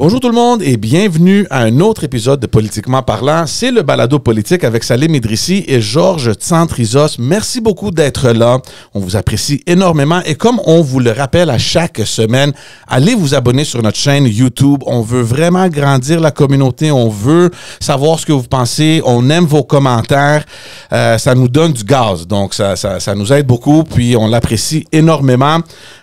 Bonjour tout le monde et bienvenue à un autre épisode de Politiquement parlant. C'est le balado politique avec Salim Idrissi et Georges Tsantrizos. Merci beaucoup d'être là. On vous apprécie énormément et comme on vous le rappelle à chaque semaine, allez vous abonner sur notre chaîne YouTube. On veut vraiment grandir la communauté. On veut savoir ce que vous pensez. On aime vos commentaires. Euh, ça nous donne du gaz. Donc ça, ça, ça nous aide beaucoup puis on l'apprécie énormément.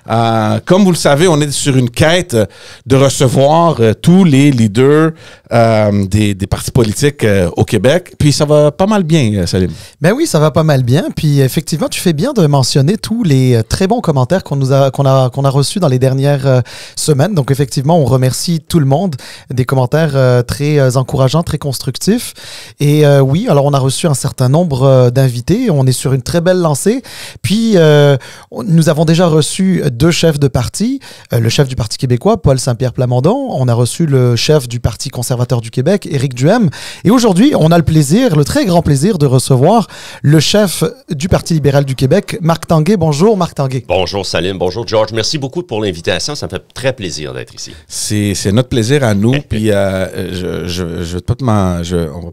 Euh, comme vous le savez, on est sur une quête euh, de recevoir euh, tous les leaders des, partis politiques au Québec. Puis ça va pas mal bien, Salim. Ben oui, ça va pas mal bien. Puis effectivement, tu fais bien de mentionner tous les très bons commentaires qu'on nous a qu'on a qu'on a reçus dans les dernières semaines. Donc effectivement, on remercie tout le monde des commentaires très encourageants, très constructifs. Et oui, alors on a reçu un certain nombre d'invités. On est sur une très belle lancée. Puis nous avons déjà reçu deux chefs de parti, euh, le chef du Parti québécois, Paul Saint-Pierre Plamondon, on a reçu le chef du Parti conservateur du Québec, Éric Duhem, et aujourd'hui, on a le plaisir, le très grand plaisir de recevoir le chef du Parti libéral du Québec, Marc Tanguay. Bonjour Marc Tanguay. Bonjour Salim, bonjour George, merci beaucoup pour l'invitation, ça me fait très plaisir d'être ici. C'est notre plaisir à nous, puis euh, je, je, je, pas je, on va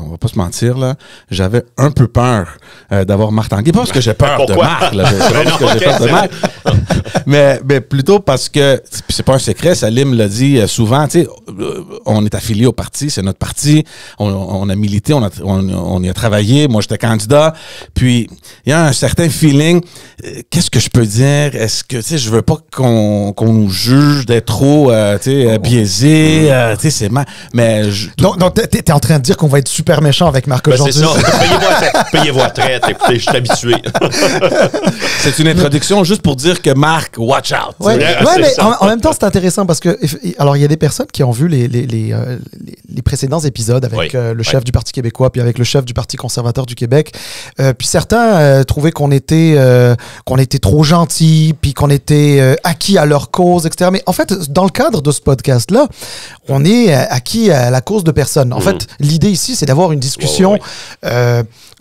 on va pas se mentir là, j'avais un peu peur euh, d'avoir Marc Tanguay, pas parce que j'ai peur, de Marc, là, parce que j'ai peur de Marc, mais, plutôt parce que, c'est pas un secret, Salim l'a dit euh, souvent, tu euh, on est affilié au parti, c'est notre parti, on, a milité, on, a, on, y a travaillé, moi j'étais candidat, puis il y a un certain feeling, euh, qu'est-ce que je peux dire, est-ce que, tu sais, je veux pas qu'on nous juge d'être trop, tu biaisé, tu c'est mais... Je, donc, t'es en train de dire qu'on va être super méchant avec Marco ben, aujourd'hui. C'est payez-vous à traite, écoutez, je suis habitué. c'est une introduction juste pour dire que Marc, watch out. Ouais, mais en, même temps, c'est intéressant parce que, alors, il y a des personnes qui ont vu les, les, les, euh, les, précédents épisodes avec euh, le chef du Parti québécois, puis avec le chef du Parti conservateur du Québec. Euh, puis certains trouvaient qu'on était, qu'on était trop gentil, puis qu'on était acquis à leur cause, etc. Mais en fait, dans le cadre de ce podcast-là, on est acquis à la cause de personne. En mm. fait, l'idée ici, c'est d'avoir une discussion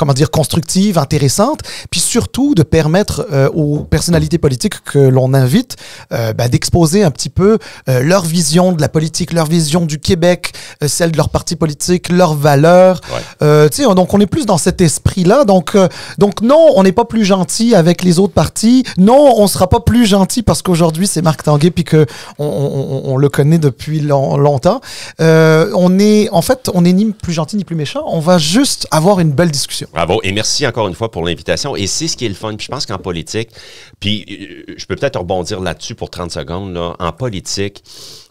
comment dire, constructive, intéressante, puis surtout de permettre euh, aux personnalités politiques que l'on invite euh, bah, d'exposer un petit peu euh, leur vision de la politique, leur vision du Québec, celle de leur parti politique, leurs valeurs. Ouais. donc on est plus dans cet esprit-là. Donc, donc non, on n'est pas plus gentil avec les autres partis. Non, on sera pas plus gentil parce qu'aujourd'hui c'est Marc Tanguay puis que on, on, le connaît depuis longtemps. on est, en fait, on n'est ni plus gentil ni plus méchant. On va juste avoir une belle discussion. Bravo. Et merci encore une fois pour l'invitation. Et c'est ce qui est le fun. Puis je pense qu'en politique, puis euh, je peux peut-être rebondir là-dessus pour 30 secondes. Là. En politique,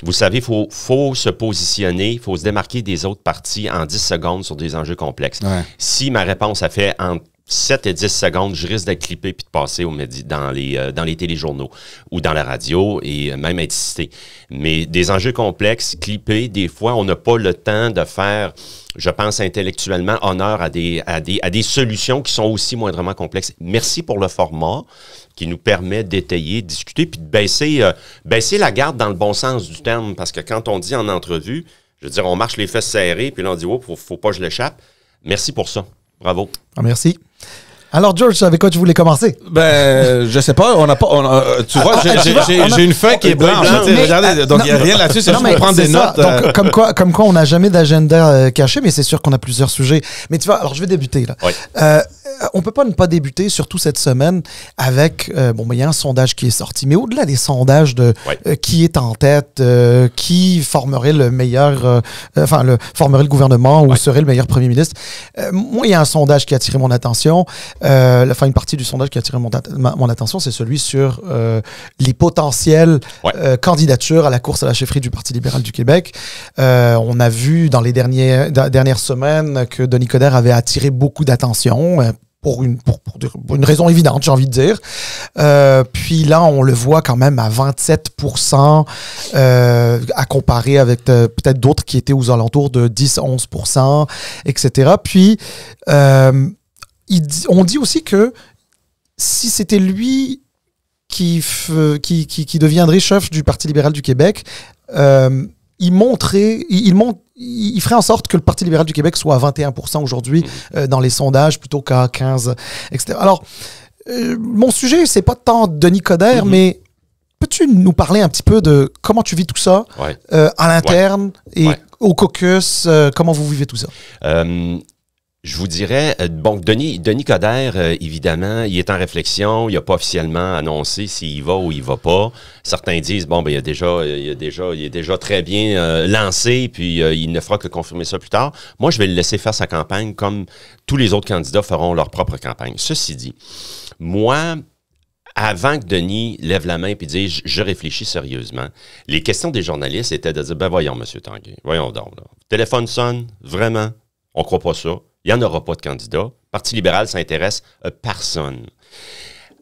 vous savez, il faut, faut se positionner, il faut se démarquer des autres partis en 10 secondes sur des enjeux complexes. Si ma réponse a fait en 7 et 10 secondes, je risque d'être clippé puis de passer au dans les, euh, dans les téléjournaux ou dans la radio et euh, même être cité. Mais des enjeux complexes, clippés, des fois, on n'a pas le temps de faire, je pense, intellectuellement honneur à des, à des, solutions qui sont aussi moindrement complexes. Merci pour le format qui nous permet d'étayer, de discuter puis de baisser, euh, baisser la garde dans le bon sens du terme parce que quand on dit en entrevue, je veux dire, on marche les fesses serrées puis là, on dit, oh, faut, faut pas que je l'échappe. Merci pour ça. Bravo. Ah, merci. Alors, George, avec quoi tu voulais commencer? Ben, je sais pas. On a pas. tu vois, ah, ah, j'ai une feuille qui est blanche. regardez, ah, donc, il n'y a rien là-dessus. C'est juste prendre des notes. Euh. comme quoi, comme quoi on n'a jamais d'agenda euh, caché, mais c'est sûr qu'on a plusieurs sujets. Mais tu vois, alors, je vais débuter. Là. Oui. Euh, euh, on peut pas ne pas débuter, surtout cette semaine, avec euh, bon bon, il y a un sondage qui est sorti, mais au-delà des sondages de euh, qui est en tête, qui formerait le meilleur, enfin le formerait le gouvernement ou serait le meilleur premier ministre. moi, il y a un sondage qui a attiré mon attention. enfin, une partie du sondage qui a attiré mon, attention, c'est celui sur les potentielles candidatures à la course à la chefferie du Parti libéral du Québec. on a vu dans les dernières, dernières semaines que Denis Coderre avait attiré beaucoup d'attention pour une, pour, une raison évidente, j'ai envie de dire. Euh, puis là, on le voit quand même à 27 euh, à comparer avec euh, peut-être d'autres qui étaient aux alentours de 10-11 etc. Puis, euh, on dit aussi que si c'était lui qui, qui, qui, qui, deviendrait chef du Parti libéral du Québec, euh, il montrait, il, il, ferait en sorte que le Parti libéral du Québec soit à 21% aujourd'hui mm. euh, dans les sondages plutôt qu'à 15, etc. Alors, euh, mon sujet, c'est pas tant Denis Coderre, mm-hmm. mais peux-tu nous parler un petit peu de comment tu vis tout ça euh, à l'interne et au caucus, comment vous vivez tout ça? Je vous dirais, euh, bon, Denis, Denis Coderre, euh, évidemment, il est en réflexion, il n'a pas officiellement annoncé s'il va ou il va pas. Certains disent, bon, ben, il, a déjà, il, a déjà, il est déjà très bien euh, lancé, puis il ne fera que confirmer ça plus tard. Moi, je vais le laisser faire sa campagne comme tous les autres candidats feront leur propre campagne. Ceci dit, moi, avant que Denis lève la main et dise je réfléchis sérieusement, les questions des journalistes étaient de dire ben voyons, M. Tanguay, voyons donc. Téléphone sonne, vraiment, on croit pas ça. Il n'y en aura pas de candidat. Le Parti libéral s'intéresse à personne.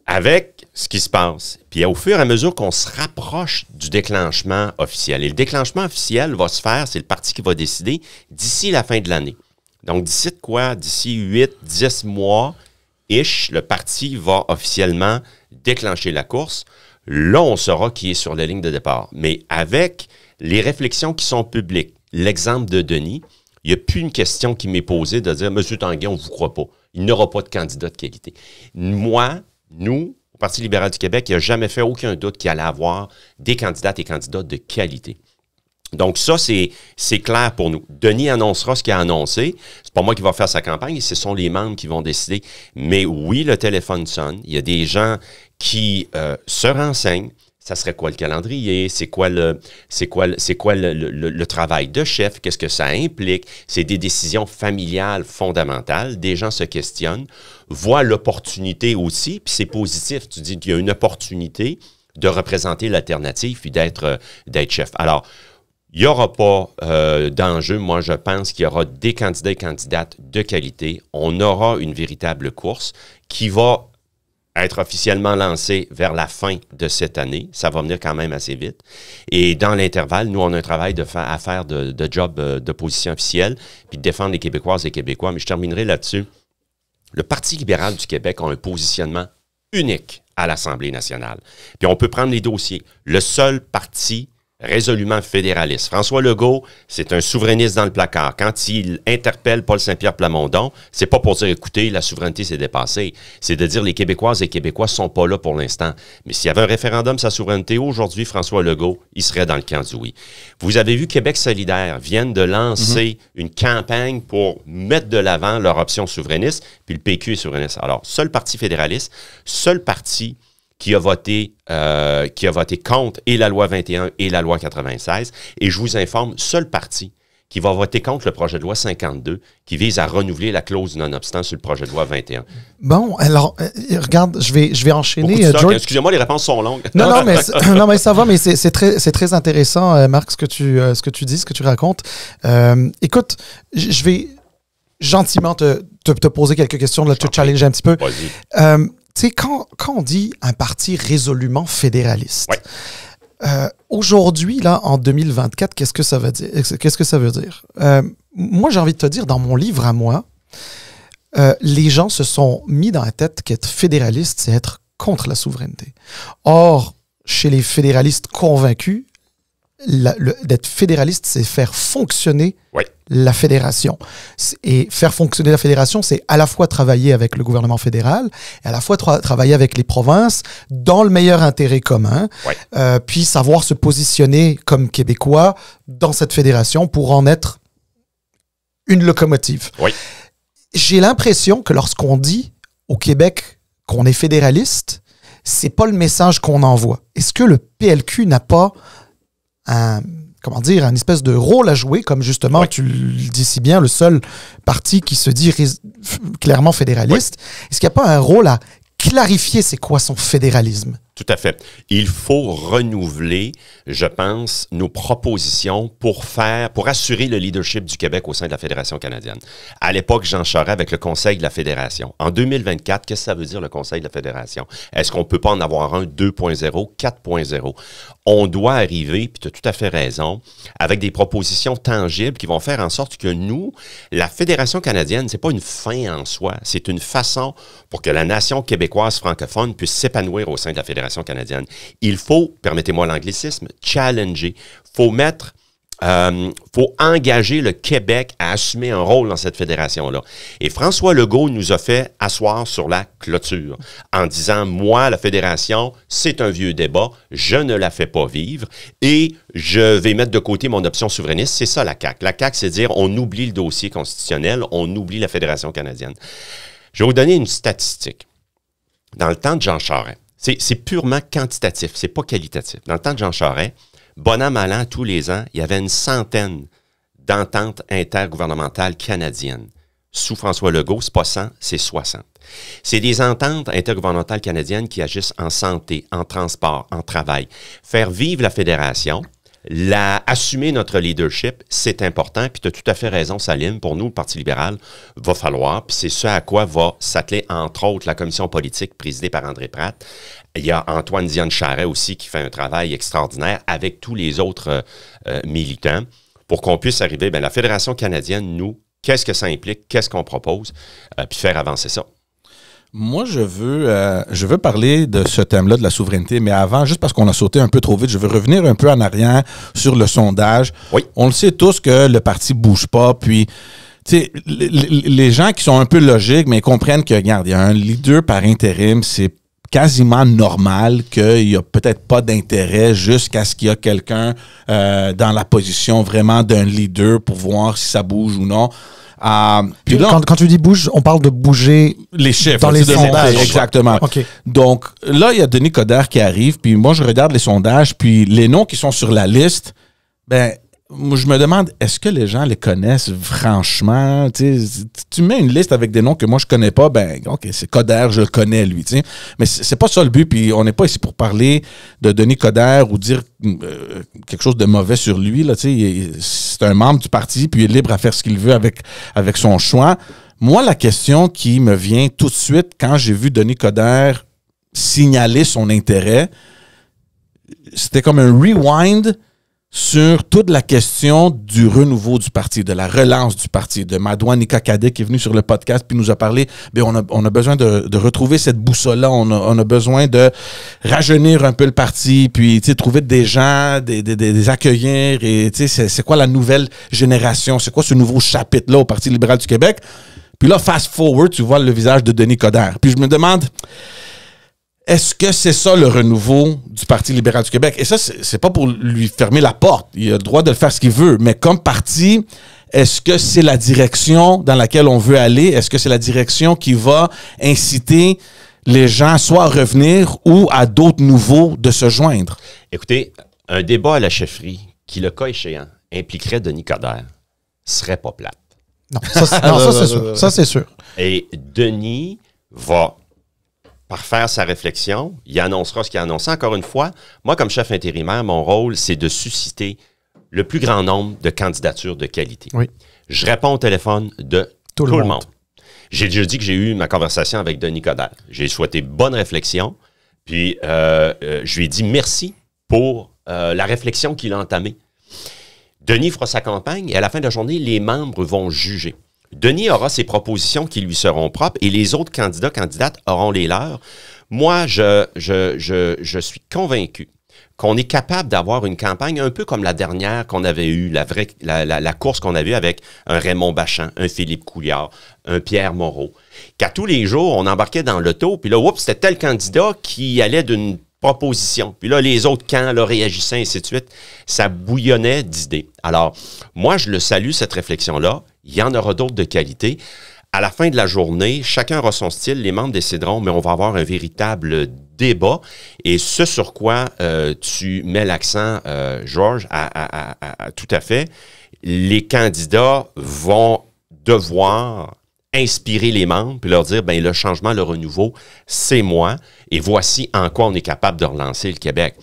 Avec ce qui se passe, puis au fur et à mesure qu'on se rapproche du déclenchement officiel, et le déclenchement officiel va se faire, c'est le parti qui va décider d'ici la fin de l'année. Donc, d'ici de quoi? D'ici 8, 10 mois, ish, le parti va officiellement déclencher la course. Là, on saura qui est sur la ligne de départ. Mais avec les réflexions qui sont publiques, l'exemple de Denis, il n'y a plus une question qui m'est posée de dire, Monsieur Tanguay, on ne vous croit pas. Il n'aura pas de candidat de qualité. Moi, nous, au Parti libéral du Québec, il n'a jamais fait aucun doute qu'il allait avoir des candidates et candidats de qualité. Donc ça, c'est clair pour nous. Denis annoncera ce qu'il a annoncé. C'est pas moi qui va faire sa campagne, ce sont les membres qui vont décider. Mais oui, le téléphone sonne. Il y a des gens qui euh, se renseignent, ça serait quoi le calendrier, c'est quoi le c'est quoi c'est quoi le, travail de chef, qu'est-ce que ça implique, c'est des décisions familiales fondamentales, des gens se questionnent, voient l'opportunité aussi, puis c'est positif, tu dis qu'il y a une opportunité de représenter l'alternative puis d'être euh, chef. Alors il n'y aura pas euh, d'enjeu. Moi, je pense qu'il y aura des candidats et candidates de qualité. On aura une véritable course qui va être officiellement lancé vers la fin de cette année. Ça va venir quand même assez vite. Et dans l'intervalle, nous, on a un travail de à faire de, de job euh, de position officielle, puis de défendre les Québécoises et les Québécois. Mais je terminerai là-dessus. Le Parti libéral du Québec a un positionnement unique à l'Assemblée nationale. Puis on peut prendre les dossiers. Le seul parti résolument fédéraliste. François Legault, c'est un souverainiste dans le placard. Quand il interpelle Paul Saint-Pierre Plamondon, c'est pas pour dire écoutez, la souveraineté s'est dépassée, c'est de dire les Québécoises et Québécois sont pas là pour l'instant. Mais s'il y avait un référendum sur la souveraineté aujourd'hui, François Legault, il serait dans le camp du oui. Vous avez vu Québec solidaire viennent de lancer mhm. une campagne pour mettre de l'avant leur option souverainiste, puis le PQ est souverainiste. Alors, seul parti fédéraliste, seul parti qui a voté euh, qui a voté contre et la loi 21 et la loi 96. Et je vous informe, seul parti qui va voter contre le projet de loi 52 qui vise à renouveler la clause non-obstant sur le projet de loi 21. Bon, alors, euh, regarde, je vais, je vais enchaîner. Euh, hein. Excusez-moi, les réponses sont longues. Non, non, mais, ça va, mais c'est très, très intéressant, Marc, ce que, tu, ce que tu dis, ce que tu racontes. écoute, je vais gentiment te, poser quelques questions, te challenger un petit peu. vas sais, quand, on dit un parti résolument fédéraliste, euh, aujourd'hui, là, en 2024, qu'est-ce que ça veut dire? Qu'est-ce que ça veut dire? Euh, moi, j'ai envie de te dire, dans mon livre à moi, euh, les gens se sont mis dans la tête qu'être fédéraliste, c'est être contre la souveraineté. Or, chez les fédéralistes convaincus, d'être fédéraliste, c'est faire fonctionner la fédération. Et faire fonctionner la fédération, c'est à la fois travailler avec le gouvernement fédéral, et à la fois travailler avec les provinces dans le meilleur intérêt commun, euh, puis savoir se positionner comme Québécois dans cette fédération pour en être une locomotive. J'ai l'impression que lorsqu'on dit au Québec qu'on est fédéraliste, c'est pas le message qu'on envoie. Est-ce que le PLQ n'a pas un comment dire, un espèce de rôle à jouer, comme justement, tu le dis si bien, le seul parti qui se dit clairement fédéraliste. Est-ce qu'il n'y a pas un rôle à clarifier c'est quoi son fédéralisme tout à fait. Il faut renouveler, je pense, nos propositions pour faire, pour assurer le leadership du Québec au sein de la Fédération canadienne. À l'époque, j'en avec le Conseil de la Fédération. En 2024, qu'est-ce que ça veut dire le Conseil de la Fédération? Est-ce qu'on ne peut pas en avoir un 2.0, 4.0? On doit arriver, puis tu as tout à fait raison, avec des propositions tangibles qui vont faire en sorte que nous, la Fédération canadienne, ce n'est pas une fin en soi, c'est une façon pour que la nation québécoise francophone puisse s'épanouir au sein de la Fédération canadienne. Il faut, permettez-moi l'anglicisme, challenger. faut mettre euh, faut engager le Québec à assumer un rôle dans cette fédération-là. Et François Legault nous a fait asseoir sur la clôture en disant, moi, la fédération, c'est un vieux débat, je ne la fais pas vivre et je vais mettre de côté mon option souverainiste. C'est ça la CAQ. La CAQ, c'est dire, on oublie le dossier constitutionnel, on oublie la fédération canadienne. Je vais vous donner une statistique. Dans le temps de Jean Charest, c'est purement quantitatif, c'est pas qualitatif. Dans le temps de Jean Charest, bon an, mal tous les ans, il y avait une centaine d'ententes intergouvernementales canadiennes. Sous François Legault, c'est pas 100, c'est 60. C'est des ententes intergouvernementales canadiennes qui agissent en santé, en transport, en travail. Faire vivre la fédération, la, assumer notre leadership, c'est important. Puis tu as tout à fait raison, Salim. Pour nous, le Parti libéral, va falloir, puis c'est ce à quoi va s'atteler, entre autres, la commission politique présidée par André Pratt. Il y a Antoine Diane Charret aussi qui fait un travail extraordinaire avec tous les autres euh, euh, militants pour qu'on puisse arriver. Bien, la Fédération canadienne, nous, qu'est-ce que ça implique? Qu'est-ce qu'on propose? Euh, puis faire avancer ça. Moi, je veux, euh, je veux parler de ce thème-là, de la souveraineté, mais avant, juste parce qu'on a sauté un peu trop vite, je veux revenir un peu en arrière sur le sondage. Oui. On le sait tous que le parti bouge pas, puis. sais, les gens qui sont un peu logiques, mais comprennent que, regarde, il y a un leader par intérim, c'est quasiment normal qu'il n'y a peut-être pas d'intérêt jusqu'à ce qu'il y a quelqu'un euh, dans la position vraiment d'un leader pour voir si ça bouge ou non puis quand, tu dis bouge, on parle de bouger les chiffres, dans les sondages. exactement. Donc là, il y a Denis Coderre qui arrive, puis moi, je regarde les sondages, puis les noms qui sont sur la liste, ben je me demande, est-ce que les gens les connaissent franchement? tu mets une liste avec des noms que moi, je connais pas, ben, OK, c'est Coder, je le connais, lui. T'sais. Mais c'est pas ça le but, puis on n'est pas ici pour parler de Denis Coder ou dire euh, quelque chose de mauvais sur lui. Là, C'est un membre du parti, puis il est libre à faire ce qu'il veut avec, avec son choix. Moi, la question qui me vient tout de suite quand j'ai vu Denis Coder signaler son intérêt, c'était comme un rewind sur toute la question du renouveau du parti, de la relance du parti, de Madouane Kadek qui est venue sur le podcast puis nous a parlé, ben, on, a, besoin de, retrouver cette boussole-là, on a, besoin de rajeunir un peu le parti, puis trouver des gens, des, accueillir, et c'est quoi la nouvelle génération, c'est quoi ce nouveau chapitre-là au Parti libéral du Québec. Puis là, fast forward, tu vois le visage de Denis Coderre. Puis je me demande, est-ce que c'est ça le renouveau du Parti libéral du Québec? Et ça, c'est pas pour lui fermer la porte. Il a le droit de le faire ce qu'il veut. Mais comme parti, est-ce que c'est la direction dans laquelle on veut aller? Est-ce que c'est la direction qui va inciter les gens soit à revenir ou à d'autres nouveaux de se joindre? Écoutez, un débat à la chefferie qui, le cas échéant, impliquerait Denis Coderre serait pas plate. Non, ça, c'est sûr. Ça, c'est sûr. Et Denis va par faire sa réflexion. Il annoncera ce qu'il annonce. Encore une fois, moi, comme chef intérimaire, mon rôle, c'est de susciter le plus grand nombre de candidatures de qualité. Je réponds au téléphone de tout, le, monde. J'ai déjà dit que j'ai eu ma conversation avec Denis Coderre. J'ai souhaité bonne réflexion, puis euh, euh, je lui ai dit merci pour euh, la réflexion qu'il a entamée. Denis fera sa campagne et à la fin de la journée, les membres vont juger. Denis aura ses propositions qui lui seront propres et les autres candidats, candidates auront les leurs. Moi, je, je, je, je suis convaincu qu'on est capable d'avoir une campagne un peu comme la dernière qu'on avait eue, la, vraie, la, la, course qu'on avait eue avec un Raymond Bachand, un Philippe Couillard, un Pierre Moreau, qu'à tous les jours, on embarquait dans l'auto, puis là, oups, c'était tel candidat qui allait d'une propositions. Puis là, les autres camps là, réagissaient, ainsi de suite. Ça bouillonnait d'idées. Alors, moi, je le salue, cette réflexion-là. Il y en aura d'autres de qualité. À la fin de la journée, chacun aura son style, les membres décideront, mais on va avoir un véritable débat. Et ce sur quoi euh, tu mets l'accent, euh, Georges, tout à fait, les candidats vont devoir inspirer les membres puis leur dire ben le changement, le renouveau, c'est moi et voici en quoi on est capable de relancer le Québec.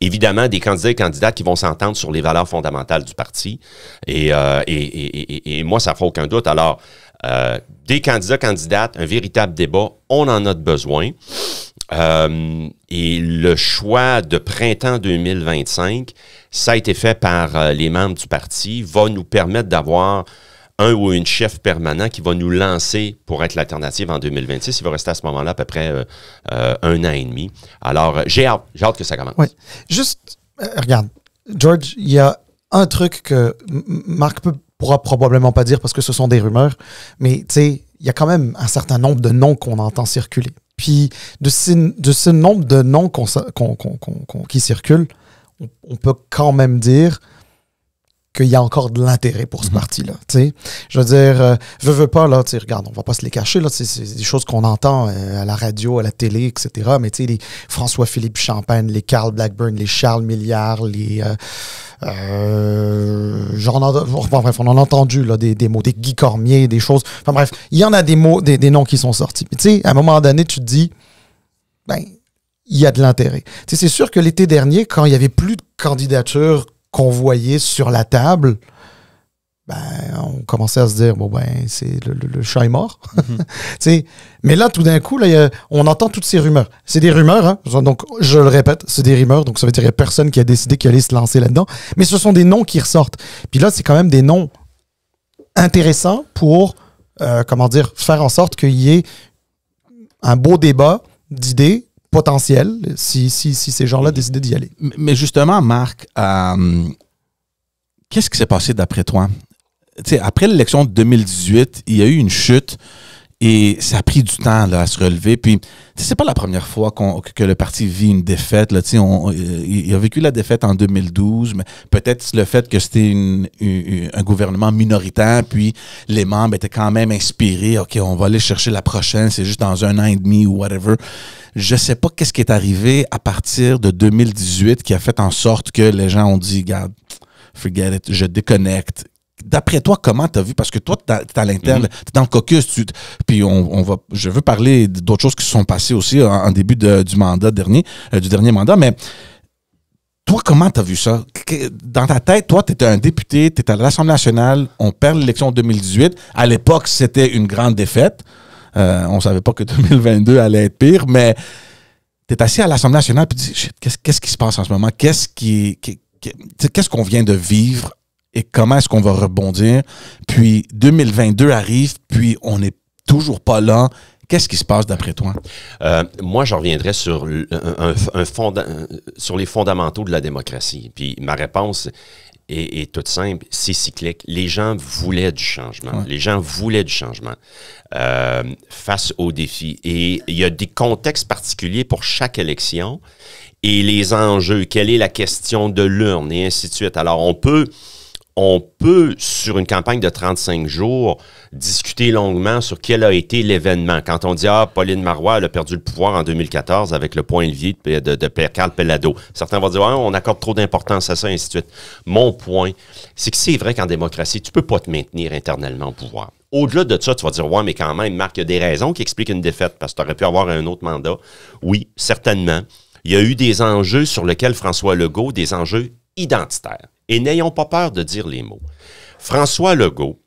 Évidemment, des candidats et candidates qui vont s'entendre sur les valeurs fondamentales du parti. Et, euh, et, et, et moi, ça ne fera aucun doute. Alors, euh, des candidats, candidates, un véritable débat, on en a de besoin. Euh, et le choix de printemps 2025, ça a été fait par les membres du parti, va nous permettre d'avoir un ou une chef permanent qui va nous lancer pour être l'alternative en 2026. Il va rester à ce moment-là à peu près euh, euh, un an et demi. Alors, euh, j'ai hâte, que ça commence. Oui. Juste, regarde, George, il y a un truc que Marc ne pourra probablement pas dire parce que ce sont des rumeurs, mais tu sais, il y a quand même un certain nombre de noms qu'on entend circuler. Puis de ce, nombre de noms qui circulent, on, peut quand même dire qu'il y a encore de l'intérêt pour ce mhm. parti-là. Je veux dire, euh, veux, veux pas, là, regarde, on va pas se les cacher, là, c'est des choses qu'on entend euh, à la radio, à la télé, etc. Mais tu sais, les François-Philippe Champagne, les Carl Blackburn, les Charles Milliard, les. genre, euh, euh, enfin, bref, on en a entendu là, des, mots, des Guy Cormier, des choses. Enfin bref, il y en a des mots, des, noms qui sont sortis. Mais tu sais, à un moment donné, tu te dis, ben, il y a de l'intérêt. Tu sais, C'est sûr que l'été dernier, quand il y avait plus de candidatures qu'on voyait sur la table, ben, on commençait à se dire, bon, ben, c'est le, chat est mort. Mhm. mais là, tout d'un coup, là, on entend toutes ces rumeurs. C'est des rumeurs, hein. donc je le répète, c'est des rumeurs, donc ça veut dire qu'il n'y a personne qui a décidé qu'il allait se lancer là-dedans. Mais ce sont des noms qui ressortent. Puis là, c'est quand même des noms intéressants pour, euh, comment dire, faire en sorte qu'il y ait un beau débat d'idées potentiel si, ces gens-là décidaient d'y aller. Mais justement, Marc, euh, qu'est-ce qui s'est passé d'après toi? après l'élection de 2018, il y a eu une chute et ça a pris du temps à se relever. Puis, c'est pas la première fois que le parti vit une défaite. Là. il a vécu la défaite en 2012, mais peut-être le fait que c'était un gouvernement minoritaire, puis les membres étaient quand même inspirés. OK, on va aller chercher la prochaine, c'est juste dans un an et demi ou whatever. Je sais pas qu'est-ce qui est arrivé à partir de 2018 qui a fait en sorte que les gens ont dit, Regarde, forget it, je déconnecte. D'après toi, comment tu as vu? Parce que toi, tu es à l'interne, mhm. tu es dans le caucus, puis on, va, je veux parler d'autres choses qui se sont passées aussi en, début du mandat dernier, euh, du dernier mandat, mais toi, comment tu as vu ça? Dans ta tête, toi, tu étais un député, tu étais à l'Assemblée nationale, on perd l'élection en 2018. À l'époque, c'était une grande défaite. On euh, on savait pas que 2022 allait être pire, mais tu es assis à l'Assemblée nationale et tu dis qu'est-ce, qu'est-ce qui se passe en ce moment Qu'est-ce qui qu'est-ce qu'on vient de vivre et comment est-ce qu'on va rebondir Puis 2022 arrive, puis on n'est toujours pas là. Qu'est-ce qui se passe d'après toi? Euh, moi, je reviendrai sur, un, euh, sur les fondamentaux de la démocratie. Puis ma réponse, et toute simple, c'est cyclique. Les gens voulaient du changement. Les gens voulaient du changement euh, face aux défis. Et il y a des contextes particuliers pour chaque élection et les enjeux, quelle est la question de l'urne et ainsi de suite. Alors, on peut on peut, sur une campagne de 35 jours, discuter longuement sur quel a été l'événement. Quand on dit, ah, Pauline Marois, elle a perdu le pouvoir en 2014 avec le point levier de, de, de Carl Pellado. Certains vont dire, ah, on accorde trop d'importance à ça, et ainsi de suite. Mon point, c'est que c'est vrai qu'en démocratie, tu peux pas te maintenir internellement au pouvoir. Au-delà de ça, tu vas dire, ouais, mais quand même, Marc, il y a des raisons qui expliquent une défaite parce que tu aurais pu avoir un autre mandat. Oui, certainement. Il y a eu des enjeux sur lesquels François Legault, des enjeux identitaires et n'ayons pas peur de dire les mots. François Legault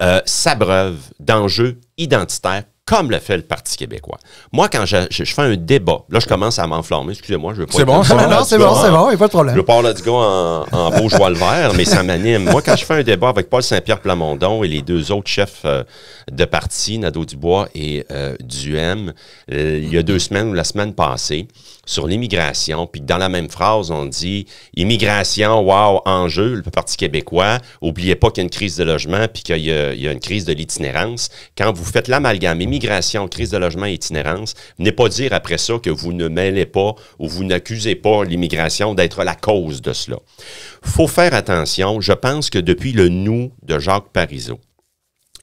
euh, s'abreuve d'enjeux identitaires comme le fait le Parti québécois. Moi, quand je, fais un débat, là, je commence à m'enflammer. Excusez-moi, je veux pas. C'est bon, c'est bon, c'est bon, il n'y a pas de problème. Je parle à du en, beau joie le vert, mais ça m'anime. Moi, quand je fais un débat avec Paul Saint-Pierre Plamondon et les deux autres chefs euh, de parti, Nadeau-Dubois et euh, euh, il y a deux semaines ou la semaine passée, sur l'immigration, puis dans la même phrase, on dit immigration, wow, enjeu, le Parti québécois, oubliez pas qu'il y a une crise de logement, puis qu'il y, a une crise de l'itinérance. Quand vous faites l'amalgame immigration, crise de logement, itinérance, venez pas dire après ça que vous ne mêlez pas ou vous n'accusez pas l'immigration d'être la cause de cela. Faut faire attention, je pense que depuis le nous de Jacques Parizeau,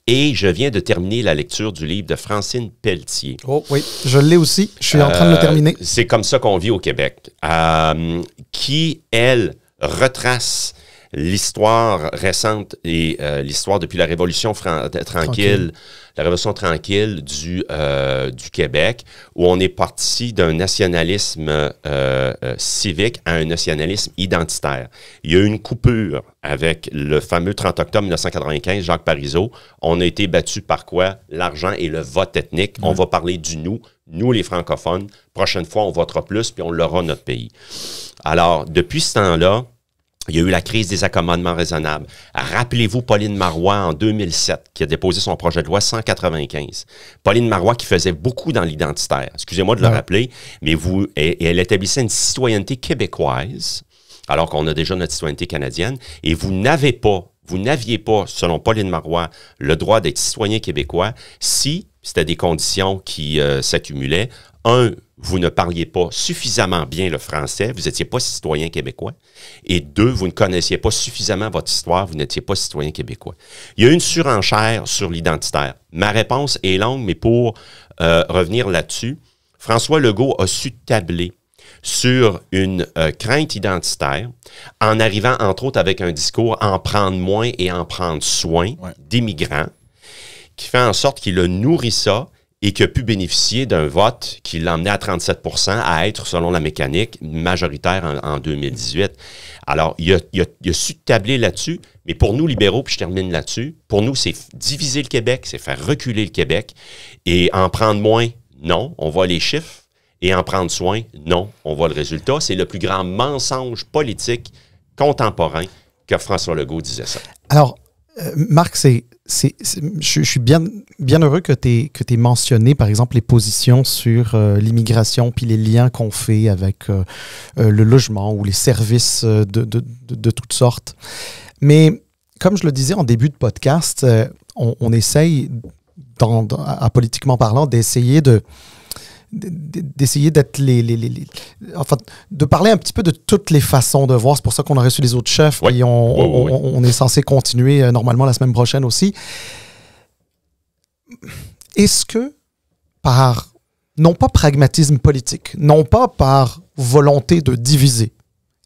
et je viens de terminer la lecture du livre de Francine Pelletier. Oh oui, je l'ai aussi. Je suis en train de le euh, terminer. C'est comme ça qu'on vit au Québec. Euh, qui, elle, retrace l'histoire récente et euh, l'histoire depuis la Révolution tranquille la Révolution tranquille du, euh, du Québec, où on est parti d'un nationalisme euh, euh, civique à un nationalisme identitaire. Il y a eu une coupure avec le fameux 30 octobre 1995, Jacques Parizeau. On a été battu par quoi? L'argent et le vote ethnique. On va parler du nous, nous les francophones. Prochaine fois, on votera plus, puis on l'aura notre pays. Alors, depuis ce temps-là, il y a eu la crise des accommodements raisonnables. Rappelez-vous Pauline Marois en 2007, qui a déposé son projet de loi 195. Pauline Marois qui faisait beaucoup dans l'identitaire. Excusez-moi de le rappeler, mais vous, et, elle établissait une citoyenneté québécoise, alors qu'on a déjà notre citoyenneté canadienne, et vous n'avez pas, vous n'aviez pas, selon Pauline Marois, le droit d'être citoyen québécois si c'était des conditions qui euh, s'accumulaient un, vous ne parliez pas suffisamment bien le français, vous n'étiez pas citoyen québécois, et deux, vous ne connaissiez pas suffisamment votre histoire, vous n'étiez pas citoyen québécois. Il y a une surenchère sur l'identitaire. Ma réponse est longue, mais pour euh, revenir là-dessus, François Legault a su tabler sur une euh, crainte identitaire en arrivant, entre autres, avec un discours en prendre moins et en prendre soin des migrants, qui fait en sorte qu'il le nourri ça et qui a pu bénéficier d'un vote qui l'a amené à 37 à être, selon la mécanique, majoritaire en, 2018. Alors, il a, su tabler là-dessus, mais pour nous, libéraux, puis je termine là-dessus, pour nous, c'est diviser le Québec, c'est faire reculer le Québec, et en prendre moins, non, on voit les chiffres, et en prendre soin, non, on voit le résultat. C'est le plus grand mensonge politique contemporain que François Legault disait ça. Alors, euh, Marc, c'est c'est, je, suis bien, bien heureux que tu aies, que mentionné, par exemple, les positions sur euh, l'immigration, puis les liens qu'on fait avec euh, euh, le logement ou les services de, de, de, toutes sortes. Mais comme je le disais en début de podcast, on, essaye, à politiquement parlant, d'essayer de, d'essayer d'être les, les, les, de parler un petit peu de toutes les façons de voir. C'est pour ça qu'on a reçu les autres chefs. Et on, on, est censé continuer euh, normalement la semaine prochaine aussi. Est-ce que par, non pas pragmatisme politique, non pas par volonté de diviser,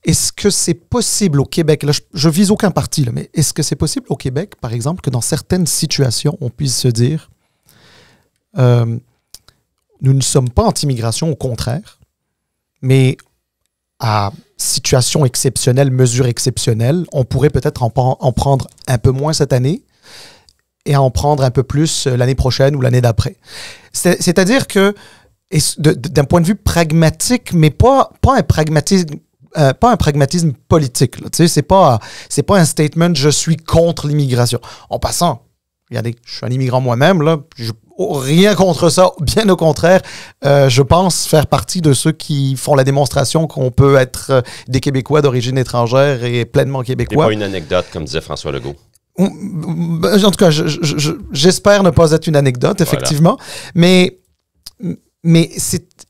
est-ce que c'est possible au Québec, là, je, je vise aucun parti, là, mais est-ce que c'est possible au Québec, par exemple, que dans certaines situations, on puisse se dire, euh, nous ne sommes pas anti-immigration, au contraire, mais à situation exceptionnelle, mesure exceptionnelle, on pourrait peut-être en, prendre un peu moins cette année et en prendre un peu plus euh, l'année prochaine ou l'année d'après. C'est-à-dire que, d'un point de vue pragmatique, mais pas, pas un pragmatisme euh, pas un pragmatisme politique. Ce n'est c'est pas, c'est pas un statement je suis contre l'immigration. En passant, regardez, je suis un immigrant moi-même, là, je, Oh, rien contre ça, bien au contraire. Euh, je pense faire partie de ceux qui font la démonstration qu'on peut être euh, des Québécois d'origine étrangère et pleinement québécois. C'est pas une anecdote, comme disait François Legault. Ben, en tout cas, j'espère ne pas être une anecdote, effectivement. Mais, mais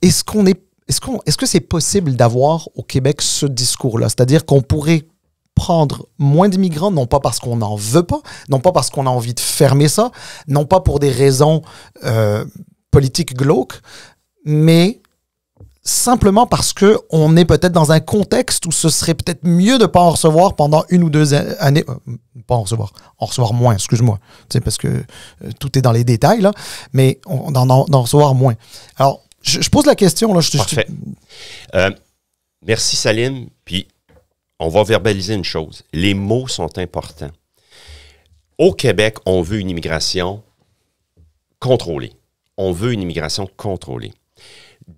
est-ce qu'on est, est-ce qu'on, est-ce que c'est possible d'avoir au Québec ce discours-là? C'est-à-dire qu'on pourrait prendre moins de migrants, non pas parce qu'on n'en veut pas, non pas parce qu'on a envie de fermer ça, non pas pour des raisons euh, politiques glauques, mais simplement parce que on est peut-être dans un contexte où ce serait peut-être mieux de ne pas en recevoir pendant une ou deux années. Euh, pas en recevoir, en recevoir moins, excuse-moi. parce que euh, tout est dans les détails, là, mais d'en recevoir moins. Alors, je, pose la question, là. Je, Parfait. Je... merci, Salim. Puis, on va verbaliser une chose. Les mots sont importants. Au Québec, on veut une immigration contrôlée. On veut une immigration contrôlée.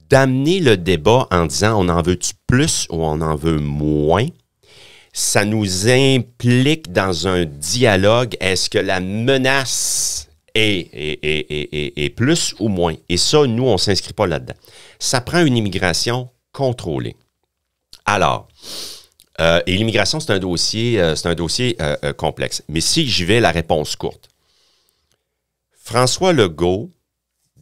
D'amener le débat en disant on en veut plus ou on en veut moins, ça nous implique dans un dialogue. Est-ce que la menace est, est, plus ou moins? Et ça, nous, on ne s'inscrit pas là-dedans. Ça prend une immigration contrôlée. Alors, euh, et l'immigration, c'est un dossier, euh, un dossier euh, complexe. Mais si j'y vais, la réponse courte. François Legault,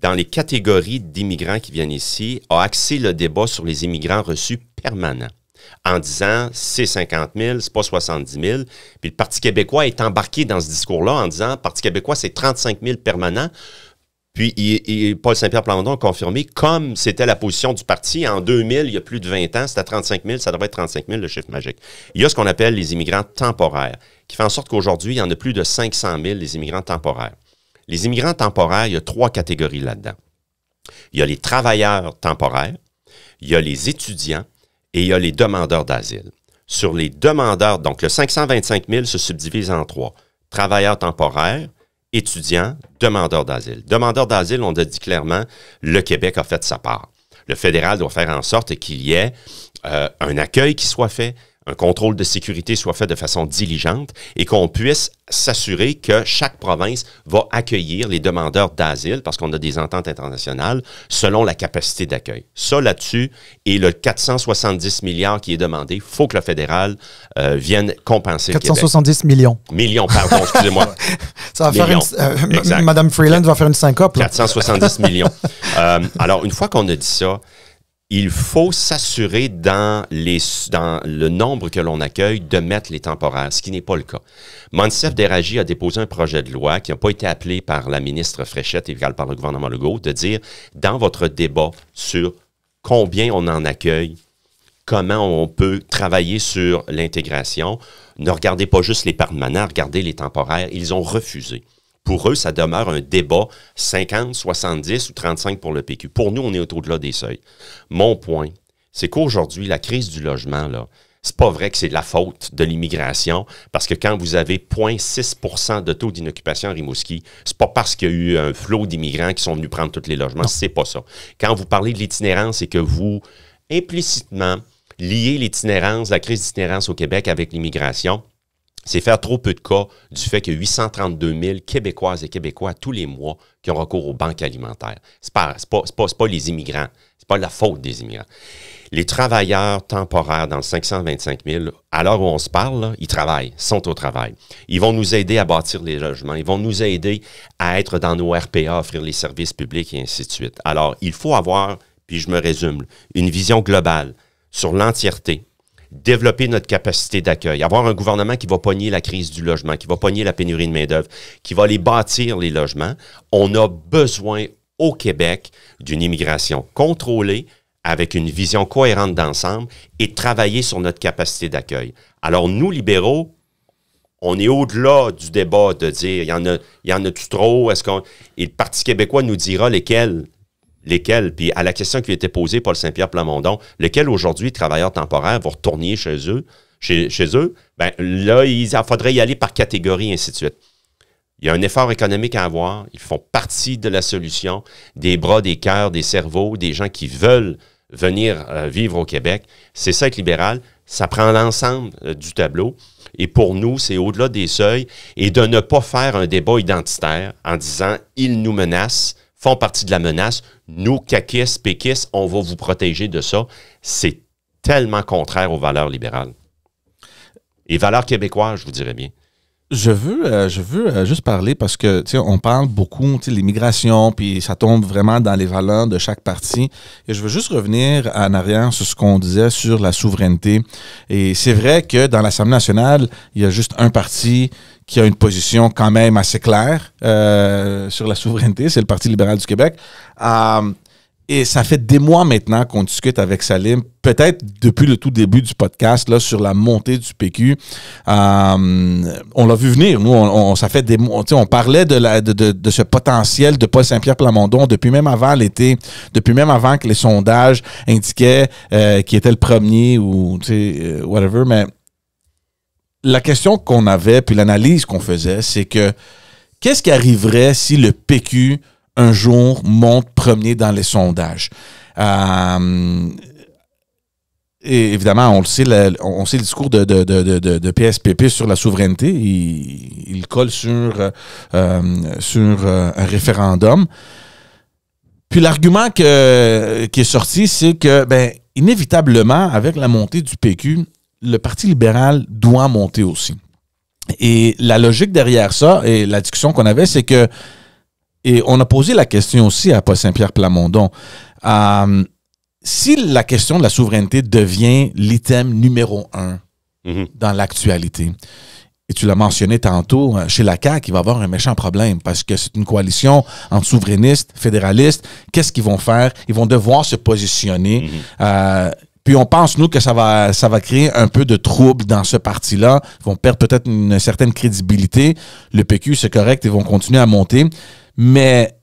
dans les catégories d'immigrants qui viennent ici, a axé le débat sur les immigrants reçus permanents en disant c'est 50 000, c'est pas 70 000. Puis le Parti québécois est embarqué dans ce discours-là en disant Parti québécois, c'est 35 000 permanents. Puis, Paul Saint-Pierre Plamondon a confirmé, comme c'était la position du parti, en 2000, il y a plus de 20 ans, c'était à 35 000, ça devrait être 35 000 le chiffre magique. Il y a ce qu'on appelle les immigrants temporaires, qui fait en sorte qu'aujourd'hui, il y en a plus de 500 000, les immigrants temporaires. Les immigrants temporaires, il y a trois catégories là-dedans. Il y a les travailleurs temporaires, il y a les étudiants et il y a les demandeurs d'asile. Sur les demandeurs, donc le 525 000 se subdivise en trois. Travailleurs temporaires, étudiants, demandeurs d'asile. Demandeurs d'asile, on a dit clairement, le Québec a fait sa part. Le fédéral doit faire en sorte qu'il y ait euh, un accueil qui soit fait, un contrôle de sécurité soit fait de façon diligente et qu'on puisse s'assurer que chaque province va accueillir les demandeurs d'asile parce qu'on a des ententes internationales selon la capacité d'accueil. Ça là-dessus et le 470 milliards qui est demandé, faut que le fédéral euh, vienne compenser. 470 millions. Millions, pardon, excusez-moi. Ça va faire une, euh, Madame Freeland va faire une syncope. 470 millions. Euh, alors une fois qu'on a dit ça, il faut s'assurer dans, le nombre que l'on accueille de mettre les temporaires, ce qui n'est pas le cas. Mansef Deragi a déposé un projet de loi qui n'a pas été appelé par la ministre Fréchette et par le gouvernement Legault de dire dans votre débat sur combien on en accueille, comment on peut travailler sur l'intégration, ne regardez pas juste les permanents, regardez les temporaires. Ils ont refusé. Pour eux, ça demeure un débat 50, 70 ou 35 pour le PQ. Pour nous, on est au-delà des seuils. Mon point, c'est qu'aujourd'hui, la crise du logement, là, c'est pas vrai que c'est de la faute de l'immigration, parce que quand vous avez 0,6 de taux d'inoccupation à Rimouski, c'est pas parce qu'il y a eu un flot d'immigrants qui sont venus prendre tous les logements, c'est pas ça. Quand vous parlez de l'itinérance et que vous, implicitement, liez l'itinérance, la crise d'itinérance au Québec avec l'immigration, c'est faire trop peu de cas du fait que 832 000 Québécoises et Québécois tous les mois qui ont recours aux banques alimentaires. Ce n'est pas, les immigrants, c'est pas la faute des immigrants. Les travailleurs temporaires dans les 525 000, à l'heure où on se parle, ils travaillent, sont au travail. Ils vont nous aider à bâtir les logements, ils vont nous aider à être dans nos RPA, offrir les services publics et ainsi de suite. Alors, il faut avoir, puis je me résume, une vision globale sur l'entièreté développer notre capacité d'accueil, avoir un gouvernement qui va pogner la crise du logement, qui va pogner la pénurie de main-d'œuvre, qui va aller bâtir, les logements. On a besoin au Québec d'une immigration contrôlée, avec une vision cohérente d'ensemble et travailler sur notre capacité d'accueil. Alors, nous, libéraux, on est au-delà du débat de dire il y en a, il y en a trop, est-ce Et le Parti québécois nous dira lesquels Lesquels? Puis à la question qui était posée, Paul Saint-Pierre Plamondon, lesquels aujourd'hui, travailleurs temporaires, vont retourner chez eux, chez, eux? Ben, là, il faudrait y aller par catégorie, ainsi de suite. Il y a un effort économique à avoir. Ils font partie de la solution des bras, des cœurs, des cerveaux, des gens qui veulent venir euh, vivre au Québec. C'est ça être libéral. Ça prend l'ensemble euh, du tableau. Et pour nous, c'est au-delà des seuils et de ne pas faire un débat identitaire en disant ils nous menacent, font partie de la menace. Nous, caquistes, péquistes, on va vous protéger de ça. C'est tellement contraire aux valeurs libérales. Et valeurs québécoises, je vous dirais bien. Je veux, euh, je veux euh, juste parler parce que on parle beaucoup de l'immigration, puis ça tombe vraiment dans les valeurs de chaque parti. Et je veux juste revenir en arrière sur ce qu'on disait sur la souveraineté. Et c'est vrai que dans l'Assemblée nationale, il y a juste un parti qui a une position quand même assez claire euh, sur la souveraineté, c'est le Parti libéral du Québec. Et ça fait des mois maintenant qu'on discute avec Salim, peut-être depuis le tout début du podcast, là, sur la montée du PQ. Euh, on l'a vu venir, nous, on, ça fait des mois. On parlait de, la, de, ce potentiel de Paul Saint-Pierre Plamondon depuis même avant l'été, depuis même avant que les sondages indiquaient euh, qu'il était le premier ou sais euh, whatever. Mais la question qu'on avait, puis l'analyse qu'on faisait, c'est que qu'est-ce qui arriverait si le PQ un jour monte premier dans les sondages. Euh, évidemment, on le sait, le, on sait le discours de, PSPP sur la souveraineté. Il, colle sur, euh, sur euh, un référendum. Puis l'argument qui est sorti, c'est que, ben, inévitablement, avec la montée du PQ, le Parti libéral doit monter aussi. Et la logique derrière ça, et la discussion qu'on avait, c'est que et on a posé la question aussi à Paul Saint-Pierre Plamondon. Euh, si la question de la souveraineté devient l'item numéro un mhm. dans l'actualité, et tu l'as mentionné tantôt, euh, chez la CAQ, il va y avoir un méchant problème parce que c'est une coalition entre souverainistes, fédéralistes. Qu'est-ce qu'ils vont faire? Ils vont devoir se positionner. Mhm. Euh, puis on pense, nous, que ça va, ça va créer un peu de trouble dans ce parti-là. Ils vont perdre peut-être une, une certaine crédibilité. Le PQ, c'est correct, ils vont continuer à monter. Mais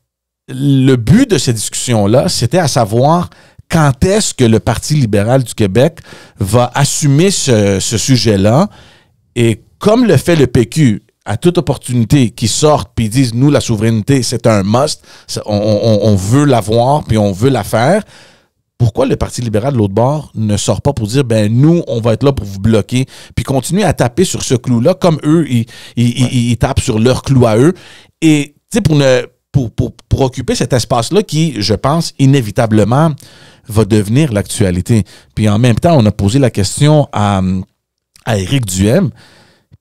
le but de cette discussion-là, c'était à savoir quand est-ce que le Parti libéral du Québec va assumer ce, sujet-là. Et comme le fait le PQ, à toute opportunité, qu'ils sortent puis disent, nous, la souveraineté, c'est un must, on, veut l'avoir, puis on veut la faire pourquoi le Parti libéral de l'autre bord ne sort pas pour dire ben nous, on va être là pour vous bloquer, puis continuer à taper sur ce clou-là, comme eux, ils, ils, tapent sur leur clou à eux. Et pour ne pour, pour, pour, occuper cet espace-là qui, je pense, inévitablement va devenir l'actualité. Puis en même temps, on a posé la question à, à Éric Duhem,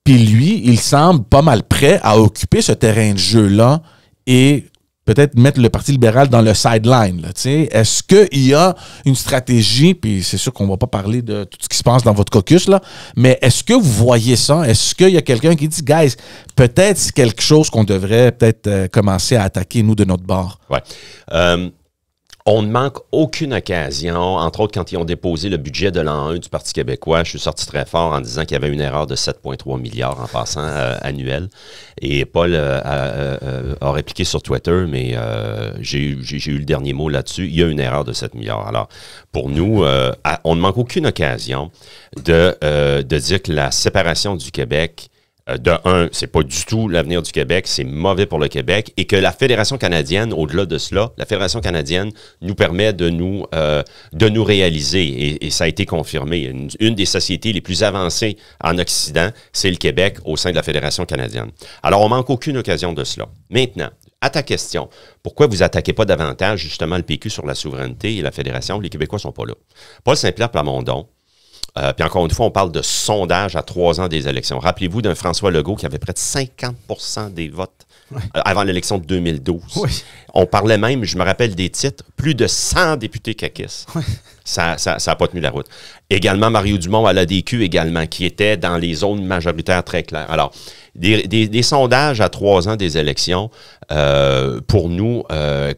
puis lui, il semble pas mal prêt à occuper ce terrain de jeu-là et peut-être mettre le Parti libéral dans le sideline. Est-ce qu'il y a une stratégie, puis c'est sûr qu'on va pas parler de tout ce qui se passe dans votre caucus, là, mais est-ce que vous voyez ça? Est-ce qu'il y a quelqu'un qui dit, guys, peut-être c'est quelque chose qu'on devrait peut-être euh, commencer à attaquer, nous, de notre bord? Oui. Euh, on ne manque aucune occasion, entre autres quand ils ont déposé le budget de l'an 1 du Parti québécois. Je suis sorti très fort en disant qu'il y avait une erreur de 7,3 milliards en passant euh, annuel. Et Paul euh, euh, a, répliqué sur Twitter, mais j'ai eu le dernier mot là-dessus. Il y a une erreur de 7 milliards. Alors, pour nous, on ne manque aucune occasion de, de dire que la séparation du Québec euh, de un, c'est pas du tout l'avenir du Québec, c'est mauvais pour le Québec, et que la Fédération canadienne, au-delà de cela, la Fédération canadienne nous permet de nous, euh, de nous réaliser, et, ça a été confirmé. Une, des sociétés les plus avancées en Occident, c'est le Québec au sein de la Fédération canadienne. Alors, on manque aucune occasion de cela. Maintenant, à ta question, pourquoi vous attaquez pas davantage justement le PQ sur la souveraineté et la Fédération? Les Québécois sont pas là. Paul Saint-Pierre Plamondon, euh, puis encore une fois, on parle de sondage à trois ans des élections. Rappelez-vous d'un François Legault qui avait près de 50 des votes euh, avant l'élection de 2012. On parlait même, je me rappelle des titres, plus de 100 députés caquistes. Ça n'a ça, pas tenu la route. Également, Mario Dumont à la DQ également, qui était dans les zones majoritaires très claires. Alors, des, sondages à trois ans des élections, euh, pour nous,